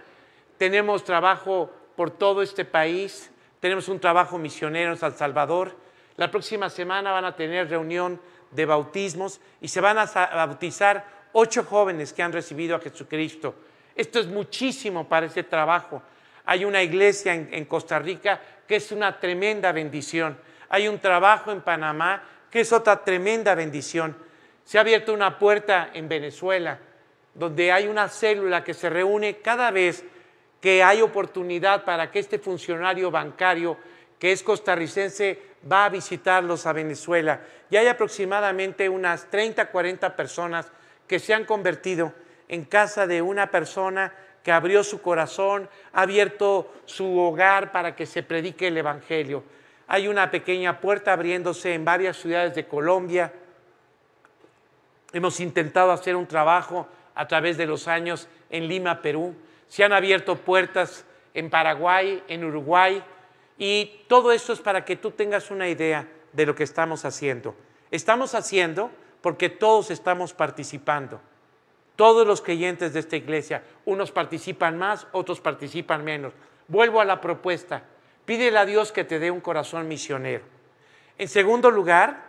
Tenemos trabajo por todo este país. Tenemos un trabajo misionero en San Salvador. La próxima semana van a tener reunión de bautismos y se van a bautizar ocho jóvenes que han recibido a Jesucristo. Esto es muchísimo para ese trabajo. Hay una iglesia en Costa Rica que es una tremenda bendición. Hay un trabajo en Panamá que es otra tremenda bendición. Se ha abierto una puerta en Venezuela donde hay una célula que se reúne cada vez que hay oportunidad para que este funcionario bancario que es costarricense va a visitarlos a Venezuela. Y hay aproximadamente unas 30, 40 personas que se han convertido en casa de una persona que abrió su corazón, ha abierto su hogar para que se predique el Evangelio. Hay una pequeña puerta abriéndose en varias ciudades de Colombia. Hemos intentado hacer un trabajo a través de los años en Lima, Perú se han abierto puertas en Paraguay, en Uruguay, y todo esto es para que tú tengas una idea de lo que estamos haciendo. Estamos haciendo porque todos estamos participando. Todos los creyentes de esta iglesia, unos participan más, otros participan menos. Vuelvo a la propuesta. Pídele a Dios que te dé un corazón misionero. En segundo lugar,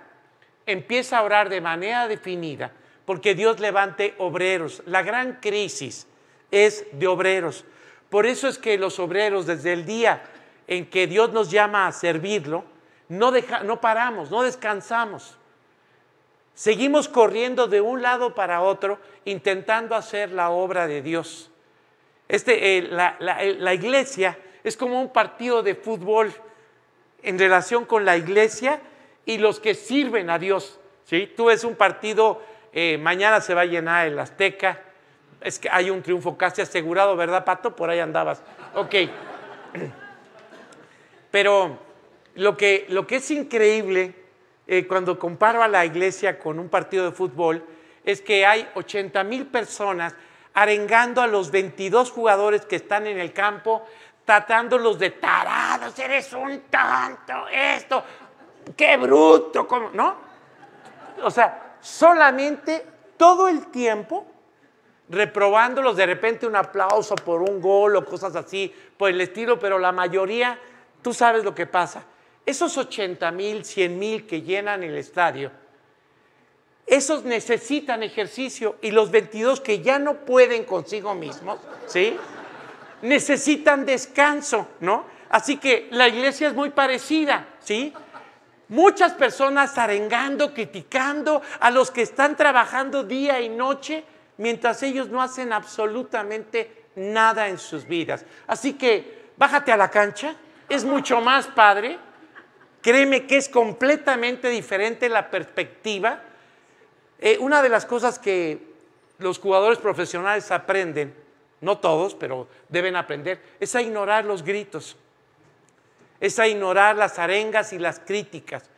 empieza a orar de manera definida porque Dios levante obreros. La gran crisis es de obreros. Por eso es que los obreros, desde el día en que Dios nos llama a servirlo, no, no paramos, no descansamos. Seguimos corriendo de un lado para otro intentando hacer la obra de Dios. Este, eh, eh, la, iglesia es como un partido de fútbol en relación con la iglesia y los que sirven a Dios. ¿sí? Tú ves un partido, eh, mañana se va a llenar el Azteca, es que hay un triunfo casi asegurado, ¿verdad, Pato? Por ahí andabas. Ok. Pero lo que, lo que es increíble eh, cuando comparo a la iglesia con un partido de fútbol es que hay 80 mil personas arengando a los 22 jugadores que están en el campo, tratándolos de tarados, eres un tanto, esto, qué bruto, ¿no? O sea, solamente todo el tiempo reprobándolos, de repente un aplauso por un gol o cosas así por el estilo, pero la mayoría, tú sabes lo que pasa. Esos 80 mil, 100 mil que llenan el estadio, esos necesitan ejercicio y los 22 que ya no pueden consigo mismos, ¿sí? Necesitan descanso, ¿no? Así que la iglesia es muy parecida, ¿sí? Muchas personas arengando, criticando a los que están trabajando día y noche mientras ellos no hacen absolutamente nada en sus vidas. Así que bájate a la cancha, es mucho más padre, créeme que es completamente diferente la perspectiva. Eh, una de las cosas que los jugadores profesionales aprenden, no todos, pero deben aprender, es a ignorar los gritos, es a ignorar las arengas y las críticas.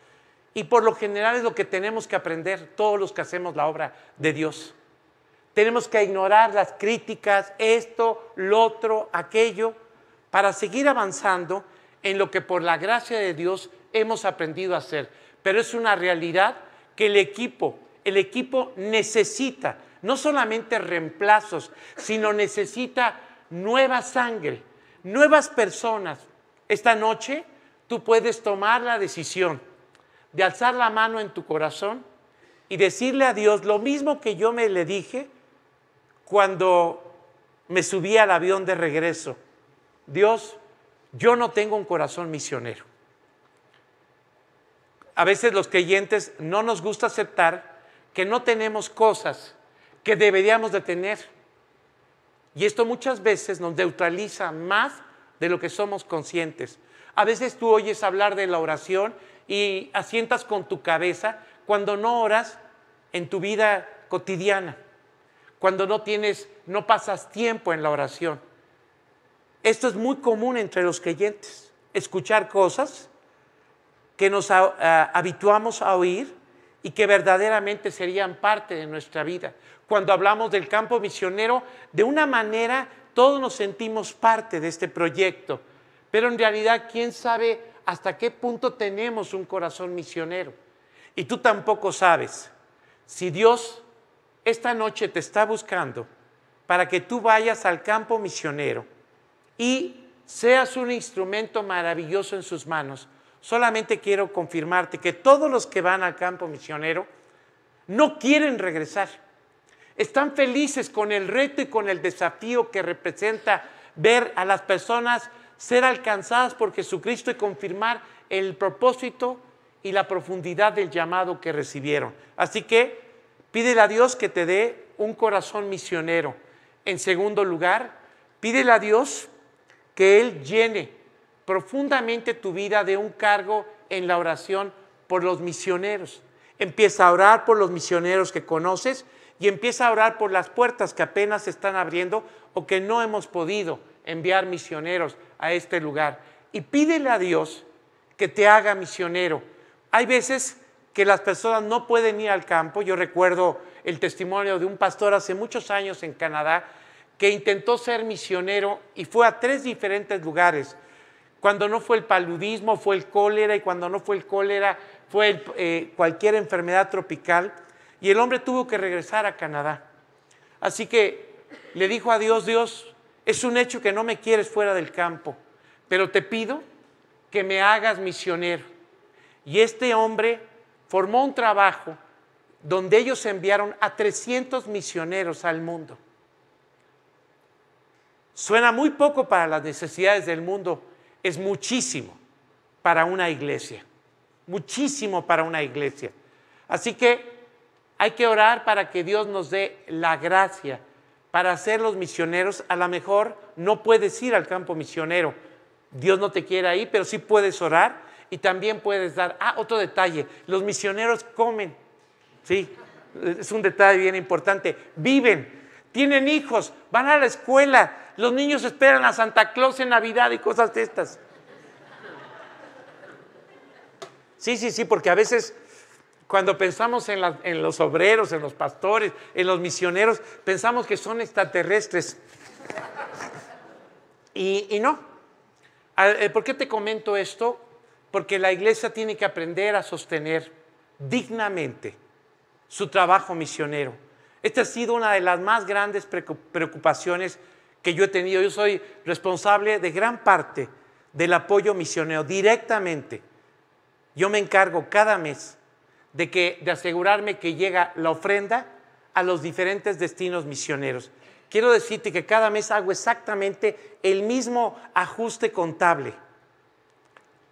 Y por lo general es lo que tenemos que aprender todos los que hacemos la obra de Dios. Tenemos que ignorar las críticas, esto, lo otro, aquello, para seguir avanzando en lo que por la gracia de Dios hemos aprendido a hacer. Pero es una realidad que el equipo, el equipo necesita no solamente reemplazos, sino necesita nueva sangre, nuevas personas. Esta noche tú puedes tomar la decisión de alzar la mano en tu corazón y decirle a Dios lo mismo que yo me le dije cuando me subí al avión de regreso, Dios, yo no tengo un corazón misionero. A veces los creyentes no nos gusta aceptar que no tenemos cosas que deberíamos de tener. Y esto muchas veces nos neutraliza más de lo que somos conscientes. A veces tú oyes hablar de la oración y asientas con tu cabeza cuando no oras en tu vida cotidiana cuando no tienes, no pasas tiempo en la oración. Esto es muy común entre los creyentes, escuchar cosas que nos ah, habituamos a oír y que verdaderamente serían parte de nuestra vida. Cuando hablamos del campo misionero, de una manera todos nos sentimos parte de este proyecto, pero en realidad quién sabe hasta qué punto tenemos un corazón misionero. Y tú tampoco sabes si Dios esta noche te está buscando para que tú vayas al campo misionero y seas un instrumento maravilloso en sus manos. Solamente quiero confirmarte que todos los que van al campo misionero no quieren regresar. Están felices con el reto y con el desafío que representa ver a las personas ser alcanzadas por Jesucristo y confirmar el propósito y la profundidad del llamado que recibieron. Así que Pídele a Dios que te dé un corazón misionero. En segundo lugar, pídele a Dios que Él llene profundamente tu vida de un cargo en la oración por los misioneros. Empieza a orar por los misioneros que conoces y empieza a orar por las puertas que apenas se están abriendo o que no hemos podido enviar misioneros a este lugar. Y pídele a Dios que te haga misionero. Hay veces que las personas no pueden ir al campo. Yo recuerdo el testimonio de un pastor hace muchos años en Canadá que intentó ser misionero y fue a tres diferentes lugares. Cuando no fue el paludismo, fue el cólera y cuando no fue el cólera, fue eh, cualquier enfermedad tropical. Y el hombre tuvo que regresar a Canadá. Así que le dijo a Dios, Dios, es un hecho que no me quieres fuera del campo, pero te pido que me hagas misionero. Y este hombre formó un trabajo donde ellos enviaron a 300 misioneros al mundo. Suena muy poco para las necesidades del mundo, es muchísimo para una iglesia, muchísimo para una iglesia. Así que hay que orar para que Dios nos dé la gracia para ser los misioneros. A lo mejor no puedes ir al campo misionero, Dios no te quiere ahí, pero sí puedes orar y también puedes dar. Ah, otro detalle, los misioneros comen, ¿sí? Es un detalle bien importante. Viven, tienen hijos, van a la escuela, los niños esperan a Santa Claus en Navidad y cosas de estas. Sí, sí, sí, porque a veces cuando pensamos en, los obreros, en los pastores, en los misioneros, pensamos que son extraterrestres. y no. Ah, eh, ¿Por qué te comento esto? porque la iglesia tiene que aprender a sostener dignamente su trabajo misionero. Esta ha sido una de las más grandes preocupaciones que yo he tenido. Yo soy responsable de gran parte del apoyo misionero directamente. Yo me encargo cada mes de, asegurarme que llega la ofrenda a los diferentes destinos misioneros. Quiero decirte que cada mes hago exactamente el mismo ajuste contable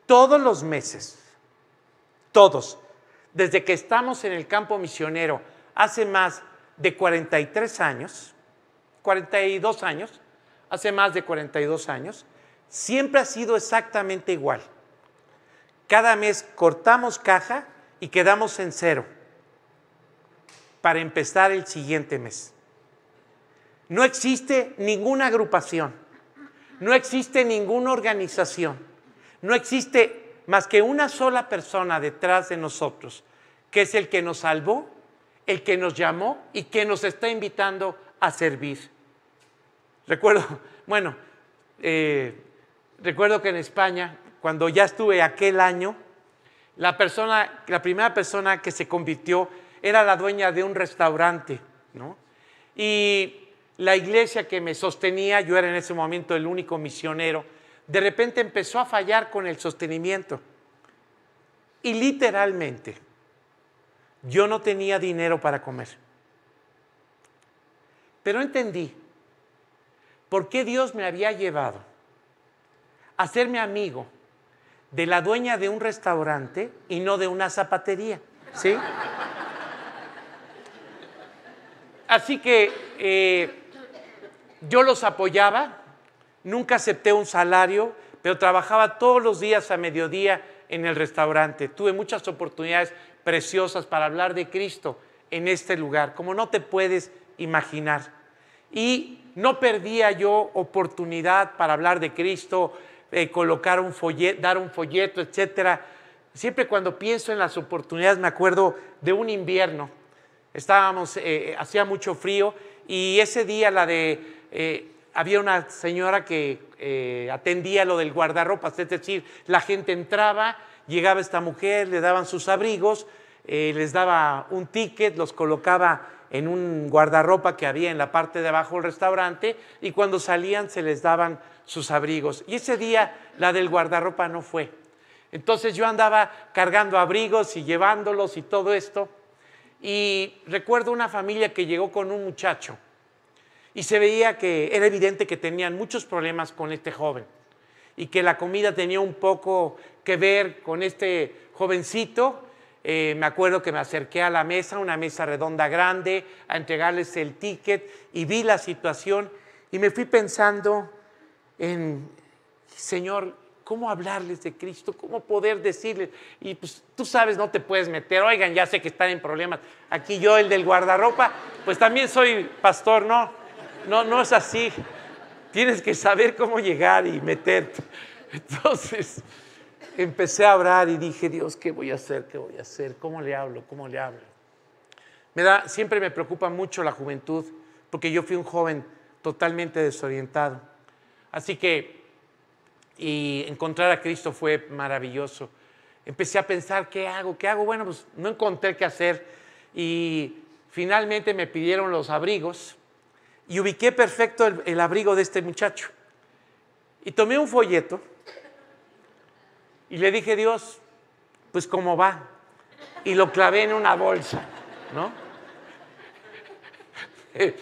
todos los meses, todos, desde que estamos en el campo misionero hace más de 43 años, 42 años, hace más de 42 años, siempre ha sido exactamente igual. Cada mes cortamos caja y quedamos en cero para empezar el siguiente mes. No existe ninguna agrupación, no existe ninguna organización no existe más que una sola persona detrás de nosotros, que es el que nos salvó, el que nos llamó y que nos está invitando a servir. Recuerdo, bueno, eh, recuerdo que en España, cuando ya estuve aquel año, la, la primera persona que se convirtió era la dueña de un restaurante, ¿no? Y la iglesia que me sostenía, yo era en ese momento el único misionero, de repente empezó a fallar con el sostenimiento. Y literalmente, yo no tenía dinero para comer. Pero entendí por qué Dios me había llevado a hacerme amigo de la dueña de un restaurante y no de una zapatería. ¿Sí? Así que eh, yo los apoyaba nunca acepté un salario, pero trabajaba todos los días a mediodía en el restaurante. Tuve muchas oportunidades preciosas para hablar de Cristo en este lugar, como no te puedes imaginar. Y no perdía yo oportunidad para hablar de Cristo, eh, colocar un folleto, dar un folleto, etcétera. Siempre cuando pienso en las oportunidades me acuerdo de un invierno. Estábamos, eh, eh, hacía mucho frío y ese día la de había una señora que eh, atendía lo del guardarropa, es decir, la gente entraba, llegaba esta mujer, le daban sus abrigos, eh, les daba un ticket, los colocaba en un guardarropa que había en la parte de abajo del restaurante y cuando salían se les daban sus abrigos. Y ese día la del guardarropa no fue. Entonces yo andaba cargando abrigos y llevándolos y todo esto. Y recuerdo una familia que llegó con un muchacho y se veía que era evidente que tenían muchos problemas con este joven y que la comida tenía un poco que ver con este jovencito. Eh, me acuerdo que me acerqué a la mesa, una mesa redonda grande, a entregarles el ticket y vi la situación y me fui pensando en, Señor, ¿cómo hablarles de Cristo? ¿Cómo poder decirles? Y pues tú sabes, no te puedes meter. Oigan, ya sé que están en problemas. Aquí yo, el del guardarropa, pues también soy pastor, ¿no? No, no es así. Tienes que saber cómo llegar y meterte. Entonces empecé a hablar y dije, Dios, ¿qué voy a hacer? ¿Qué voy a hacer? ¿Cómo le hablo? ¿Cómo le hablo? Me da, siempre me preocupa mucho la juventud, porque yo fui un joven totalmente desorientado. Así que, y encontrar a Cristo fue maravilloso. Empecé a pensar, ¿qué hago? ¿Qué hago? Bueno, pues no encontré qué hacer. Y finalmente me pidieron los abrigos y ubiqué perfecto el, abrigo de este muchacho. Y tomé un folleto y le dije, Dios, pues cómo va. Y lo clavé en una bolsa, ¿no?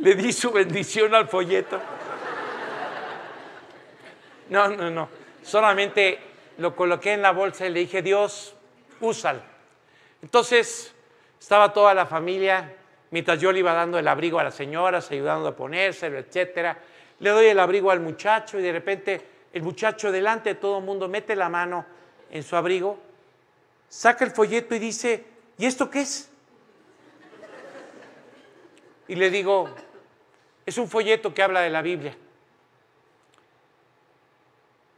Le di su bendición al folleto. No, no, no. Solamente lo coloqué en la bolsa y le dije, Dios, úsalo. Entonces estaba toda la familia mientras yo le iba dando el abrigo a las señoras, ayudando a ponérselo, etcétera. Le doy el abrigo al muchacho y de repente el muchacho delante de todo el mundo mete la mano en su abrigo, saca el folleto y dice, ¿y esto qué es? Y le digo, es un folleto que habla de la Biblia.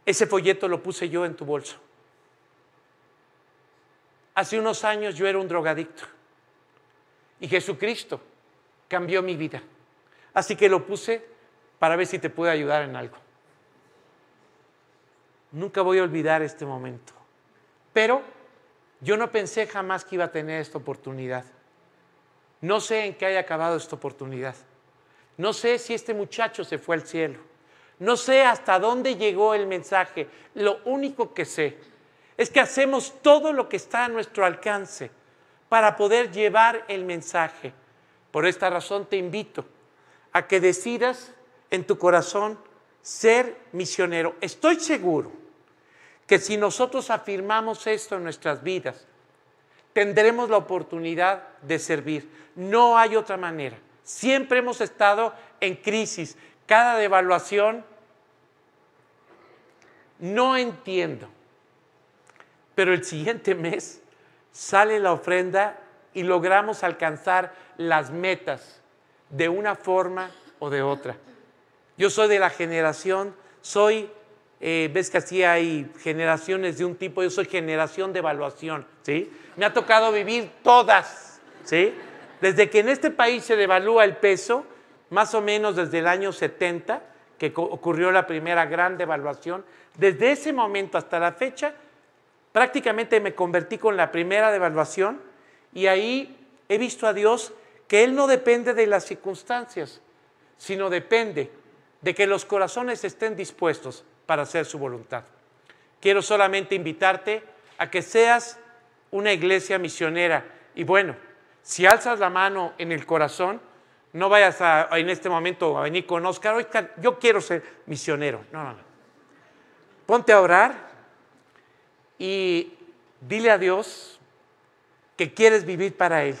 Ese folleto lo puse yo en tu bolso. Hace unos años yo era un drogadicto. Y Jesucristo cambió mi vida. Así que lo puse para ver si te puede ayudar en algo. Nunca voy a olvidar este momento. Pero yo no pensé jamás que iba a tener esta oportunidad. No sé en qué haya acabado esta oportunidad. No sé si este muchacho se fue al cielo. No sé hasta dónde llegó el mensaje. Lo único que sé es que hacemos todo lo que está a nuestro alcance para poder llevar el mensaje. Por esta razón te invito a que decidas en tu corazón ser misionero. Estoy seguro que si nosotros afirmamos esto en nuestras vidas, tendremos la oportunidad de servir. No hay otra manera. Siempre hemos estado en crisis. Cada devaluación, no entiendo. Pero el siguiente mes sale la ofrenda y logramos alcanzar las metas de una forma o de otra. Yo soy de la generación, soy, eh, ves que así hay generaciones de un tipo, yo soy generación de evaluación, ¿sí? Me ha tocado vivir todas, ¿sí? Desde que en este país se devalúa el peso, más o menos desde el año 70, que ocurrió la primera gran devaluación, desde ese momento hasta la fecha prácticamente me convertí con la primera devaluación y ahí he visto a Dios que Él no depende de las circunstancias, sino depende de que los corazones estén dispuestos para hacer su voluntad. Quiero solamente invitarte a que seas una iglesia misionera. Y bueno, si alzas la mano en el corazón, no vayas en este momento a venir con Oscar, yo quiero ser misionero. No, no, no. Ponte a orar y dile a Dios que quieres vivir para Él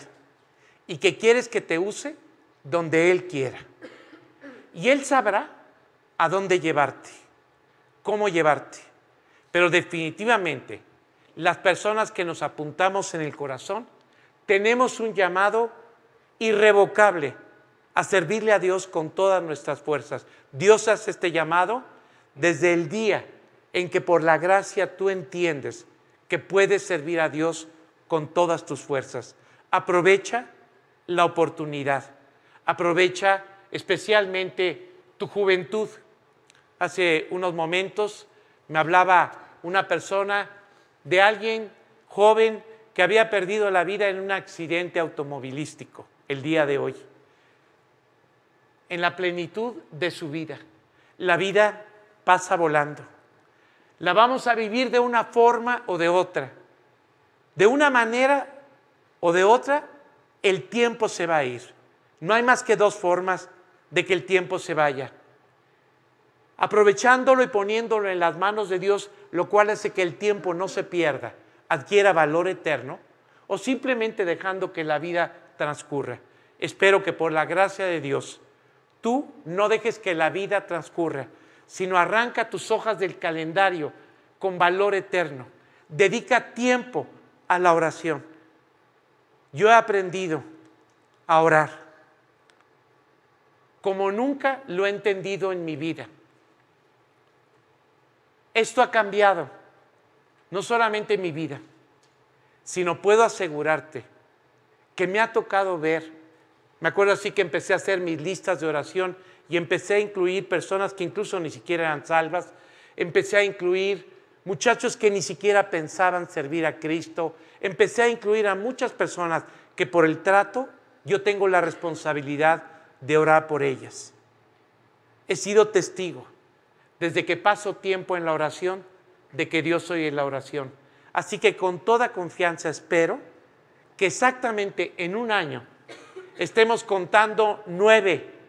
y que quieres que te use donde Él quiera. Y Él sabrá a dónde llevarte, cómo llevarte. Pero definitivamente, las personas que nos apuntamos en el corazón, tenemos un llamado irrevocable a servirle a Dios con todas nuestras fuerzas. Dios hace este llamado desde el día en que por la gracia tú entiendes que puedes servir a Dios con todas tus fuerzas. Aprovecha la oportunidad. Aprovecha especialmente tu juventud. Hace unos momentos me hablaba una persona de alguien joven que había perdido la vida en un accidente automovilístico el día de hoy. En la plenitud de su vida. La vida pasa volando la vamos a vivir de una forma o de otra. De una manera o de otra, el tiempo se va a ir. No hay más que dos formas de que el tiempo se vaya. Aprovechándolo y poniéndolo en las manos de Dios, lo cual hace que el tiempo no se pierda, adquiera valor eterno, o simplemente dejando que la vida transcurra. Espero que por la gracia de Dios, tú no dejes que la vida transcurra, sino arranca tus hojas del calendario con valor eterno. Dedica tiempo a la oración. Yo he aprendido a orar como nunca lo he entendido en mi vida. Esto ha cambiado, no solamente mi vida, sino puedo asegurarte que me ha tocado ver, me acuerdo así que empecé a hacer mis listas de oración y empecé a incluir personas que incluso ni siquiera eran salvas, empecé a incluir muchachos que ni siquiera pensaban servir a Cristo, empecé a incluir a muchas personas que por el trato yo tengo la responsabilidad de orar por ellas. He sido testigo desde que paso tiempo en la oración de que Dios soy en la oración. Así que con toda confianza espero que exactamente en un año estemos contando nueve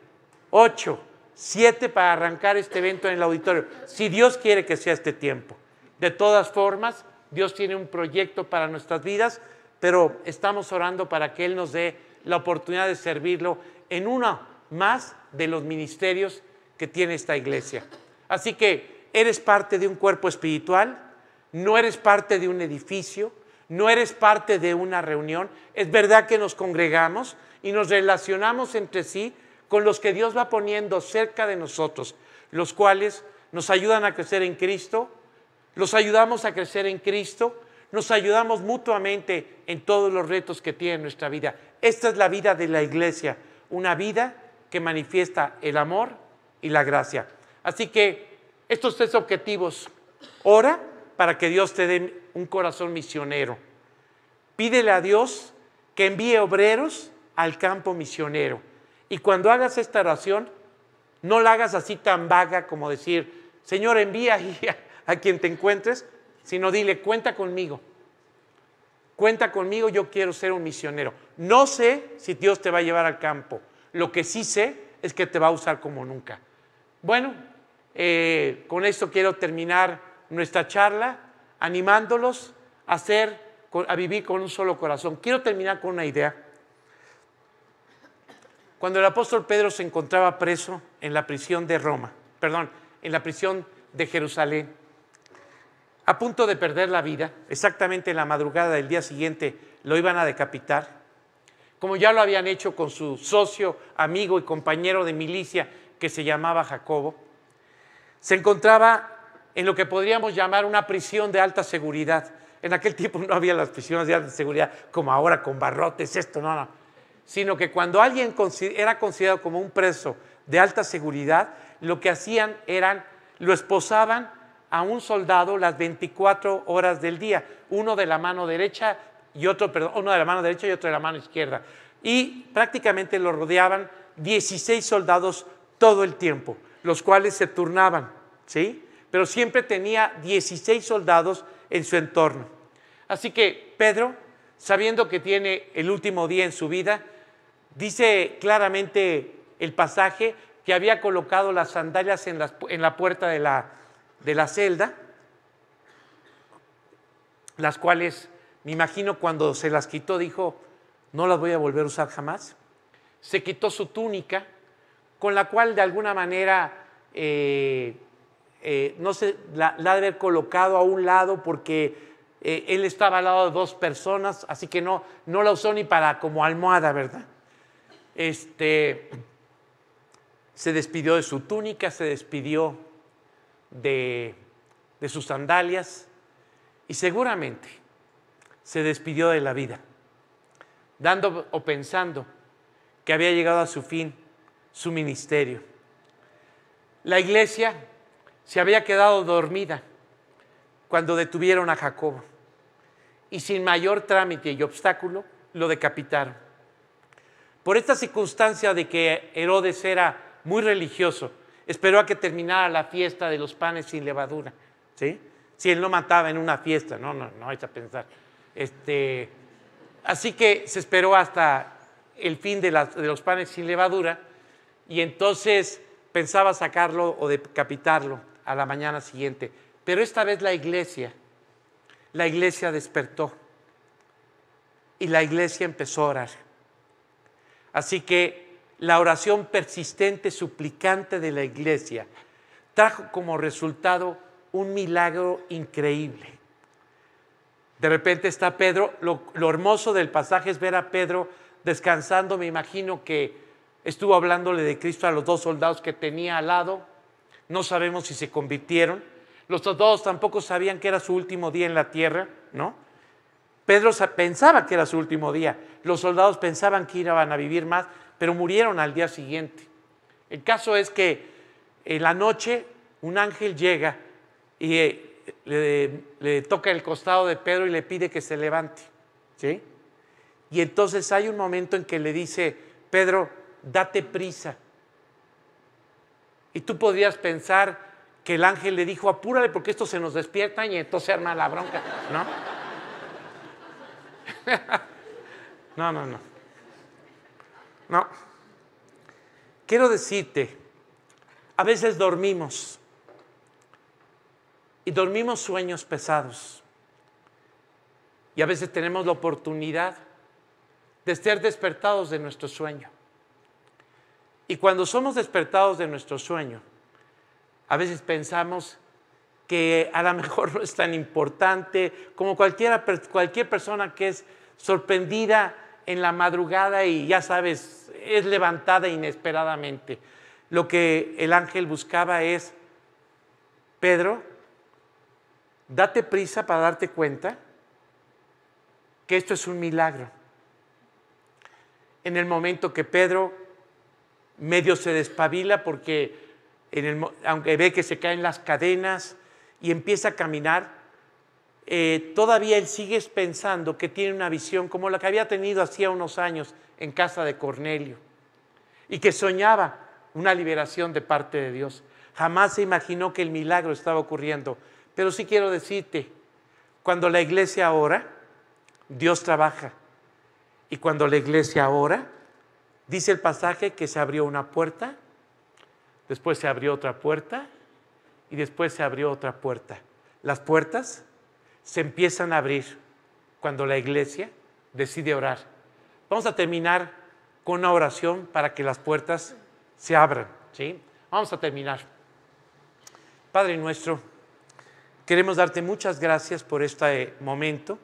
ocho, siete para arrancar este evento en el auditorio. Si Dios quiere que sea este tiempo. De todas formas, Dios tiene un proyecto para nuestras vidas, pero estamos orando para que Él nos dé la oportunidad de servirlo en uno más de los ministerios que tiene esta iglesia. Así que eres parte de un cuerpo espiritual, no eres parte de un edificio, no eres parte de una reunión. Es verdad que nos congregamos y nos relacionamos entre sí, con los que Dios va poniendo cerca de nosotros, los cuales nos ayudan a crecer en Cristo, los ayudamos a crecer en Cristo, nos ayudamos mutuamente en todos los retos que tiene nuestra vida. Esta es la vida de la iglesia, una vida que manifiesta el amor y la gracia. Así que estos tres objetivos, ora para que Dios te dé un corazón misionero. Pídele a Dios que envíe obreros al campo misionero. Y cuando hagas esta oración, no la hagas así tan vaga como decir, Señor, envía a, quien te encuentres, sino dile, cuenta conmigo. Cuenta conmigo, yo quiero ser un misionero. No sé si Dios te va a llevar al campo. Lo que sí sé es que te va a usar como nunca. Bueno, eh, con esto quiero terminar nuestra charla, animándolos a vivir con un solo corazón. Quiero terminar con una idea cuando el apóstol Pedro se encontraba preso en la prisión de Roma, perdón, en la prisión de Jerusalén, a punto de perder la vida, exactamente en la madrugada del día siguiente lo iban a decapitar, como ya lo habían hecho con su socio, amigo y compañero de milicia que se llamaba Jacobo, se encontraba en lo que podríamos llamar una prisión de alta seguridad. En aquel tiempo no había las prisiones de alta seguridad como ahora con barrotes, esto, no, no sino que cuando alguien era considerado como un preso de alta seguridad, lo que hacían era, lo esposaban a un soldado las 24 horas del día, uno de la mano derecha y otro, uno de la mano derecha y otro de la mano izquierda. Y prácticamente lo rodeaban 16 soldados todo el tiempo, los cuales se turnaban, ¿sí? Pero siempre tenía 16 soldados en su entorno. Así que Pedro, sabiendo que tiene el último día en su vida, Dice claramente el pasaje que había colocado las sandalias en la, puerta de la, celda, las cuales, me imagino, cuando se las quitó dijo, no las voy a volver a usar jamás. Se quitó su túnica, con la cual de alguna manera, eh, eh, no sé, la, la, de haber colocado a un lado porque eh, él estaba al lado de dos personas, así que no, no la usó ni para como almohada, ¿verdad? Este, se despidió de su túnica, se despidió de, de sus sandalias y seguramente se despidió de la vida, dando o pensando que había llegado a su fin su ministerio. La iglesia se había quedado dormida cuando detuvieron a Jacobo y sin mayor trámite y obstáculo lo decapitaron. Por esta circunstancia de que Herodes era muy religioso, esperó a que terminara la fiesta de los panes sin levadura. ¿sí? Si él no mataba en una fiesta, no, no, no, hay que pensar. Este, así que se esperó hasta el fin de, de los panes sin levadura y entonces pensaba sacarlo o decapitarlo a la mañana siguiente. Pero esta vez la iglesia, la iglesia despertó y la iglesia empezó a orar. Así que la oración persistente, suplicante de la iglesia, trajo como resultado un milagro increíble. De repente está Pedro, lo, hermoso del pasaje es ver a Pedro descansando, me imagino que estuvo hablándole de Cristo a los dos soldados que tenía al lado, no sabemos si se convirtieron, los dos tampoco sabían que era su último día en la tierra, ¿no? Pedro pensaba que era su último día. Los soldados pensaban que iban a vivir más, pero murieron al día siguiente. El caso es que en la noche un ángel llega y eh, le, toca el costado de Pedro y le pide que se levante. ¿sí? Y entonces hay un momento en que le dice, Pedro, date prisa. Y tú podrías pensar que el ángel le dijo, apúrale porque esto se nos despierta y entonces arma la bronca, ¿no? no, no, no. No. Quiero decirte, a veces dormimos y dormimos sueños pesados. Y a veces tenemos la oportunidad de estar despertados de nuestro sueño. Y cuando somos despertados de nuestro sueño, a veces pensamos que a lo mejor no es tan importante, como cualquier persona que es sorprendida en la madrugada y ya sabes, es levantada inesperadamente. Lo que el ángel buscaba es, Pedro, date prisa para darte cuenta que esto es un milagro. En el momento que Pedro medio se despabila porque aunque ve que se caen las cadenas, y empieza a caminar, eh, todavía él sigue pensando que tiene una visión como la que había tenido hacía unos años en casa de Cornelio y que soñaba una liberación de parte de Dios. Jamás se imaginó que el milagro estaba ocurriendo. Pero sí quiero decirte, cuando la iglesia ora, Dios trabaja. Y cuando la iglesia ora, dice el pasaje que se abrió una puerta, después se abrió otra puerta y después se abrió otra puerta. Las puertas se empiezan a abrir cuando la iglesia decide orar. Vamos a terminar con una oración para que las puertas se abran. ¿sí? Vamos a terminar. Padre nuestro, queremos darte muchas gracias por este momento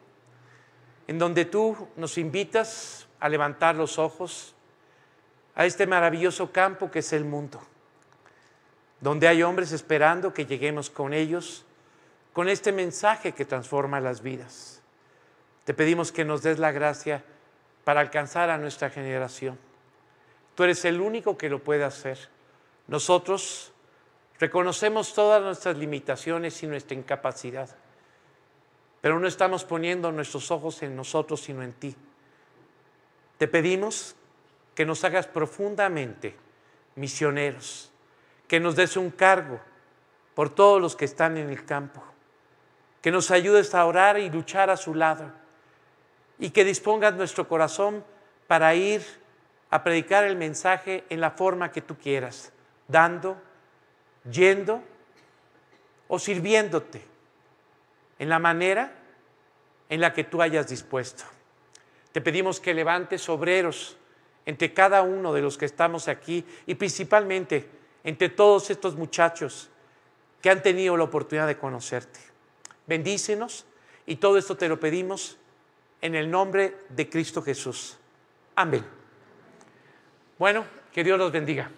en donde tú nos invitas a levantar los ojos a este maravilloso campo que es el mundo donde hay hombres esperando que lleguemos con ellos, con este mensaje que transforma las vidas. Te pedimos que nos des la gracia para alcanzar a nuestra generación. Tú eres el único que lo puede hacer. Nosotros reconocemos todas nuestras limitaciones y nuestra incapacidad, pero no estamos poniendo nuestros ojos en nosotros, sino en ti. Te pedimos que nos hagas profundamente misioneros que nos des un cargo por todos los que están en el campo, que nos ayudes a orar y luchar a su lado y que dispongas nuestro corazón para ir a predicar el mensaje en la forma que tú quieras, dando, yendo o sirviéndote en la manera en la que tú hayas dispuesto. Te pedimos que levantes obreros entre cada uno de los que estamos aquí y principalmente entre todos estos muchachos que han tenido la oportunidad de conocerte. Bendícenos y todo esto te lo pedimos en el nombre de Cristo Jesús. Amén. Bueno, que Dios los bendiga.